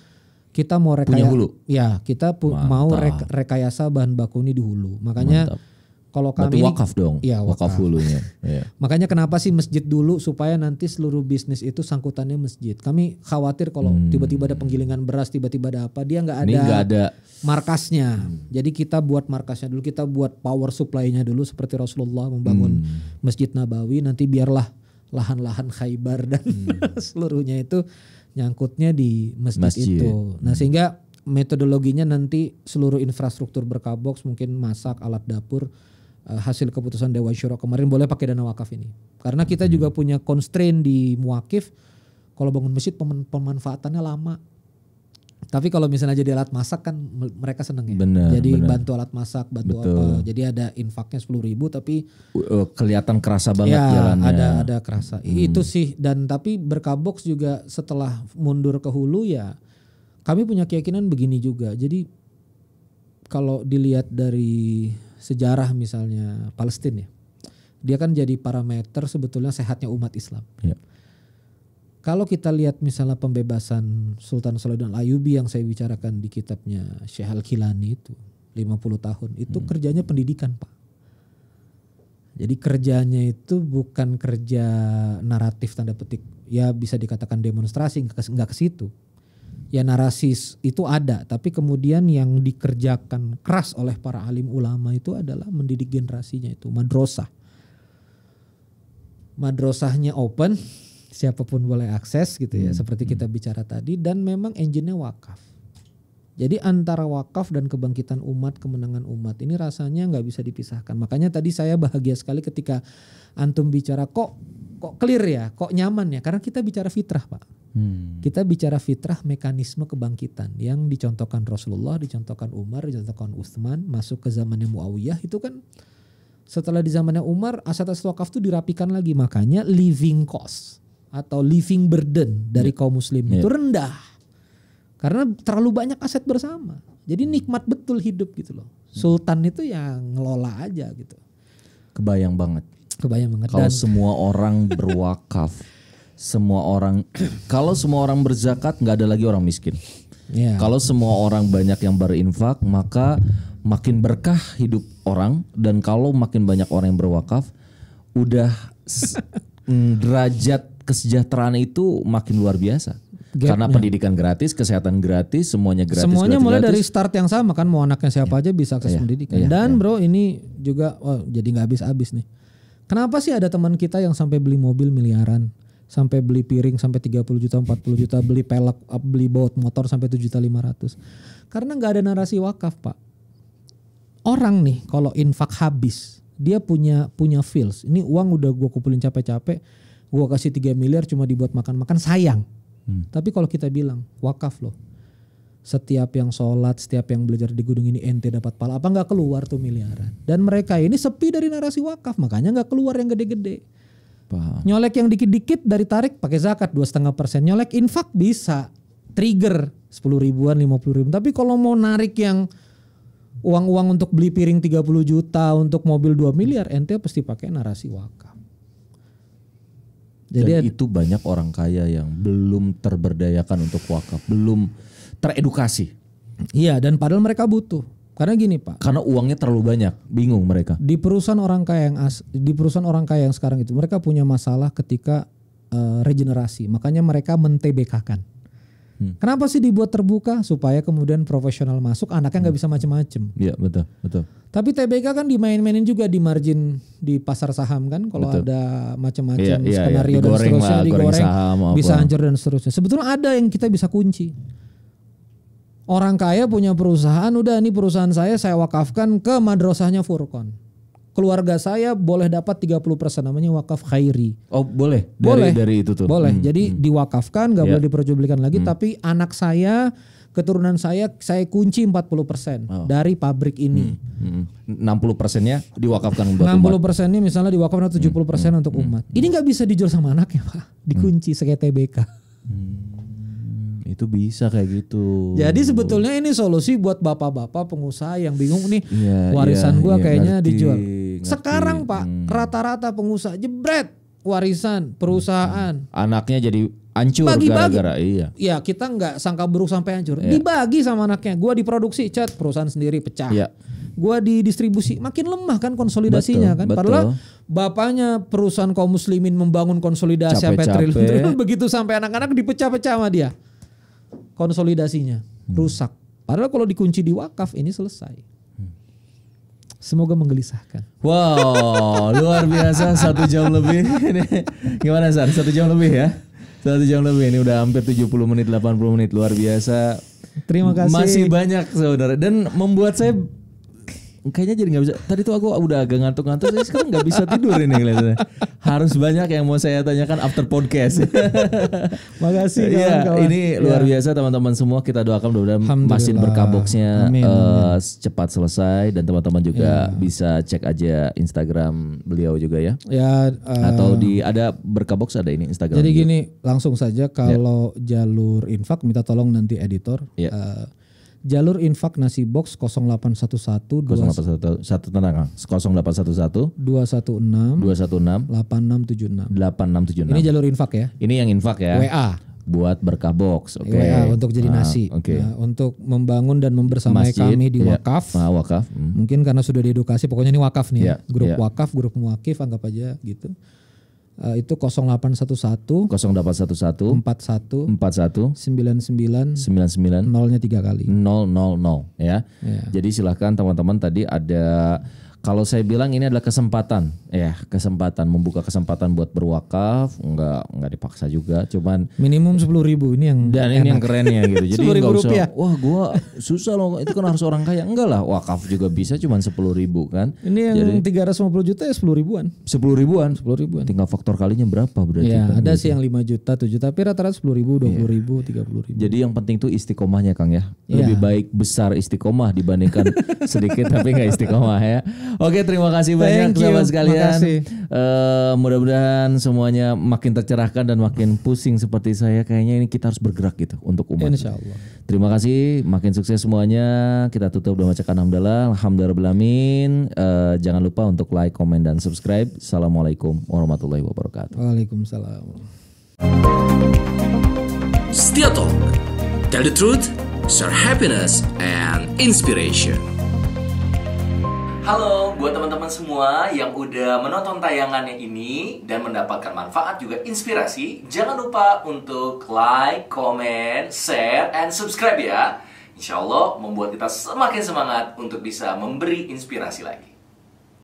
kita mau rekayasa. Ya kita pu Mantap. mau rek rekayasa bahan baku ini di hulu. Makanya Mantap kalau kami Berarti wakaf dong. Iya, wakaf. wakaf hulunya. *laughs* Iya. Makanya kenapa sih masjid dulu supaya nanti seluruh bisnis itu sangkutannya masjid. Kami khawatir kalau hmm. tiba-tiba ada penggilingan beras, tiba-tiba ada apa, dia nggak ada, gak ada markasnya. Hmm. Jadi kita buat markasnya dulu, kita buat power supply-nya dulu seperti Rasulullah membangun hmm. Masjid Nabawi nanti biarlah lahan-lahan Khaybar dan hmm. *laughs* seluruhnya itu nyangkutnya di masjid, masjid. itu. Nah, hmm. sehingga metodologinya nanti seluruh infrastruktur berkabox mungkin masak, alat dapur Eh, hasil keputusan Dewan Syuro kemarin boleh pakai dana wakaf ini. Karena kita juga hmm. punya constraint di muakif kalau bangun masjid pemanfaatannya lama. Tapi kalau misalnya jadi alat masak kan mereka seneng ya. Bener, jadi bener. bantu alat masak, bantu Betul. apa. Jadi ada infaknya sepuluh ribu tapi uh, kelihatan kerasa banget ya, jalannya. Ada ada kerasa. Hmm. Itu sih dan tapi berkabox juga setelah mundur ke hulu ya kami punya keyakinan begini juga. Jadi kalau dilihat dari sejarah misalnya Palestina ya. Dia kan jadi parameter sebetulnya sehatnya umat Islam. Ya. Kalau kita lihat misalnya pembebasan Sultan Salahuddin Al-Ayubi yang saya bicarakan di kitabnya Syekh Al-Kilani itu 50 tahun itu hmm. kerjanya pendidikan, Pak. Jadi kerjanya itu bukan kerja naratif tanda petik. Ya bisa dikatakan demonstrasi nggak ke situ ya narasi itu ada, tapi kemudian yang dikerjakan keras oleh para alim ulama itu adalah mendidik generasinya itu madrasah. Madrasahnya open, siapapun boleh akses gitu ya, hmm. seperti kita hmm. bicara tadi dan memang engine-nya wakaf. Jadi antara wakaf dan kebangkitan umat, kemenangan umat ini rasanya nggak bisa dipisahkan. Makanya tadi saya bahagia sekali ketika antum bicara kok kok clear ya, kok nyaman ya, karena kita bicara fitrah, Pak Hmm. Kita bicara fitrah mekanisme kebangkitan yang dicontohkan Rasulullah, dicontohkan Umar, dicontohkan Utsman, masuk ke zamannya Muawiyah itu kan setelah di zamannya Umar aset-aset wakaf itu dirapikan lagi makanya living cost atau living burden dari yeah. kaum muslim yeah. itu ya. rendah karena terlalu banyak aset bersama. Jadi nikmat betul hidup gitu loh. Hmm. Sultan itu yang ngelola aja gitu. Kebayang banget. Kebayang banget. Kalau semua orang berwakaf *laughs* semua orang kalau semua orang berzakat nggak ada lagi orang miskin. Yeah. Kalau semua orang banyak yang berinfak maka makin berkah hidup orang dan kalau makin banyak orang yang berwakaf udah *laughs* mm, derajat kesejahteraan itu makin luar biasa. Gap Karena pendidikan gratis, kesehatan gratis, semuanya gratis. Semuanya gratis, mulai gratis. dari start yang sama kan, mau anaknya siapa iya. aja bisa akses yeah. pendidikan. Iya. Dan iya. bro ini juga, oh jadi nggak habis-habis nih. Kenapa sih ada teman kita yang sampai beli mobil miliaran? sampai beli piring sampai 30 juta 40 juta beli pelek beli baut motor sampai 7 juta 500 karena nggak ada narasi wakaf pak orang nih kalau infak habis dia punya punya feels ini uang udah gue kumpulin capek-capek gue kasih 3 miliar cuma dibuat makan-makan sayang hmm. tapi kalau kita bilang wakaf loh setiap yang sholat, setiap yang belajar di gunung ini ente dapat pala Apa nggak keluar tuh miliaran? Dan mereka ini sepi dari narasi wakaf, makanya nggak keluar yang gede-gede. Paham. Nyolek yang dikit-dikit dari tarik pakai zakat dua setengah persen. Nyolek infak bisa trigger sepuluh ribuan lima puluh ribu. Tapi kalau mau narik yang uang-uang untuk beli piring 30 juta untuk mobil 2 miliar ente pasti pakai narasi wakaf. Jadi Dan itu banyak orang kaya yang belum terberdayakan untuk wakaf, belum teredukasi. Iya, dan padahal mereka butuh. Karena gini Pak. Karena uangnya terlalu banyak, bingung mereka. Di perusahaan orang kaya yang as, di perusahaan orang kaya yang sekarang itu mereka punya masalah ketika uh, regenerasi. Makanya mereka mentbk-kan. Hmm. Kenapa sih dibuat terbuka supaya kemudian profesional masuk, anaknya nggak hmm. bisa macem-macem. Iya betul betul. Tapi TBK kan dimain-mainin juga di margin di pasar saham kan, kalau ada macam-macam iya, iya, iya, skenario iya, dan seterusnya lah, digoreng, saham, bisa hancur dan seterusnya. Sebetulnya ada yang kita bisa kunci. Orang kaya punya perusahaan, udah ini perusahaan saya saya wakafkan ke madrasahnya Furkon. Keluarga saya boleh dapat 30% namanya wakaf khairi. Oh, boleh. Dari, boleh dari itu tuh. Boleh. Hmm, Jadi hmm. diwakafkan, nggak yeah. boleh diperjualbelikan lagi, hmm. tapi anak saya keturunan saya saya kunci 40% oh. dari pabrik ini. Hmm. Hmm. 60%-nya diwakafkan untuk 60 umat. 60%-nya misalnya diwakafkan 70% hmm, hmm. untuk hmm. umat. Hmm. Ini nggak bisa dijual sama anaknya, Pak. Dikunci hmm. sekaya TBK. Hmm itu bisa kayak gitu. Jadi sebetulnya ini solusi buat bapak-bapak pengusaha yang bingung nih yeah, warisan yeah, gua yeah, kayaknya ngerti, dijual. Ngerti, Sekarang Pak hmm. rata-rata pengusaha jebret warisan perusahaan. Hmm. Anaknya jadi hancur gara-gara iya. Ya kita nggak sangka buruk sampai hancur. Yeah. Dibagi sama anaknya. Gua diproduksi, cat perusahaan sendiri pecah. Yeah. Gua didistribusi, makin lemah kan konsolidasinya betul, kan. Betul. Padahal bapaknya perusahaan kaum muslimin membangun konsolidasi Capek sampai triliun. *laughs* Begitu sampai anak-anak dipecah-pecah sama dia konsolidasinya hmm. rusak. Padahal kalau dikunci di wakaf ini selesai. Semoga menggelisahkan. Wow, luar biasa satu jam lebih. *laughs* Gimana San? Satu jam lebih ya? Satu jam lebih ini udah hampir 70 menit, 80 menit luar biasa. Terima kasih. Masih banyak saudara dan membuat saya kayaknya jadi nggak bisa. Tadi tuh aku udah agak ngantuk-ngantuk, saya sekarang nggak bisa tidur ini kelihatannya. Harus banyak yang mau saya tanyakan after podcast. *laughs* Makasih ya. Kawan. Ini ya. luar iya. biasa teman-teman semua. Kita doakan mudah-mudahan masjid berkaboknya Amin. Uh, cepat selesai dan teman-teman juga ya. bisa cek aja Instagram beliau juga ya. Ya. Uh, Atau eh, di ada berkabok ada ini Instagram. Jadi juga. gini langsung saja kalau ya. jalur infak minta tolong nanti editor. Ya. Uh, Jalur infak nasi box 0811 0811 tenang 0811 216 216 8676 8676 Ini jalur infak ya Ini yang infak ya WA buat berkah box, oke. Okay. WA untuk jadi ah, nasi, okay. nah, untuk membangun dan membersamai Masjid, kami di iya. wakaf. Ya. Ah, wakaf. Hmm. Mungkin karena sudah diedukasi, pokoknya ini wakaf nih, ya. ya. grup ya. wakaf, grup muakif, anggap aja gitu Uh, itu 0811 0811 41 41 sembilan 99 99 nolnya tiga kali 000 ya. ya. Jadi silahkan teman-teman tadi ada kalau saya bilang ini adalah kesempatan, ya kesempatan membuka kesempatan buat berwakaf, nggak nggak dipaksa juga, cuman minimum sepuluh ribu ini yang dan enak. ini yang kerennya gitu. *laughs* Jadi nggak usah, rupiah. wah gua susah loh, itu kan harus orang kaya, enggak lah, wakaf juga bisa, cuman sepuluh ribu kan. Ini yang tiga ratus lima puluh juta ya sepuluh ribuan. Sepuluh ribuan, sepuluh ribuan. Tinggal faktor kalinya berapa berarti? Ya, kan, ada gitu. sih yang lima juta, tujuh juta, tapi rata-rata sepuluh ribu, iya. dua puluh ribu, tiga puluh ribu. Jadi yang penting tuh istiqomahnya kang ya, iya. lebih ya. baik besar istiqomah dibandingkan *laughs* sedikit tapi nggak istiqomah ya. Oke, terima kasih banyak Thank sekalian. Uh, mudah-mudahan semuanya makin tercerahkan dan makin pusing seperti saya. Kayaknya ini kita harus bergerak gitu untuk umat. Insya Allah. Terima kasih, makin sukses semuanya. Kita tutup dengan bacaan alhamdulillah. Alhamdulillah Uh, eh, jangan lupa untuk like, komen, dan subscribe. Assalamualaikum warahmatullahi wabarakatuh. Waalaikumsalam. Setia Talk. Tell the truth, share happiness and inspiration. Halo buat teman-teman semua yang udah menonton tayangannya ini dan mendapatkan manfaat juga inspirasi, jangan lupa untuk like, comment, share, and subscribe ya. Insya Allah membuat kita semakin semangat untuk bisa memberi inspirasi lagi.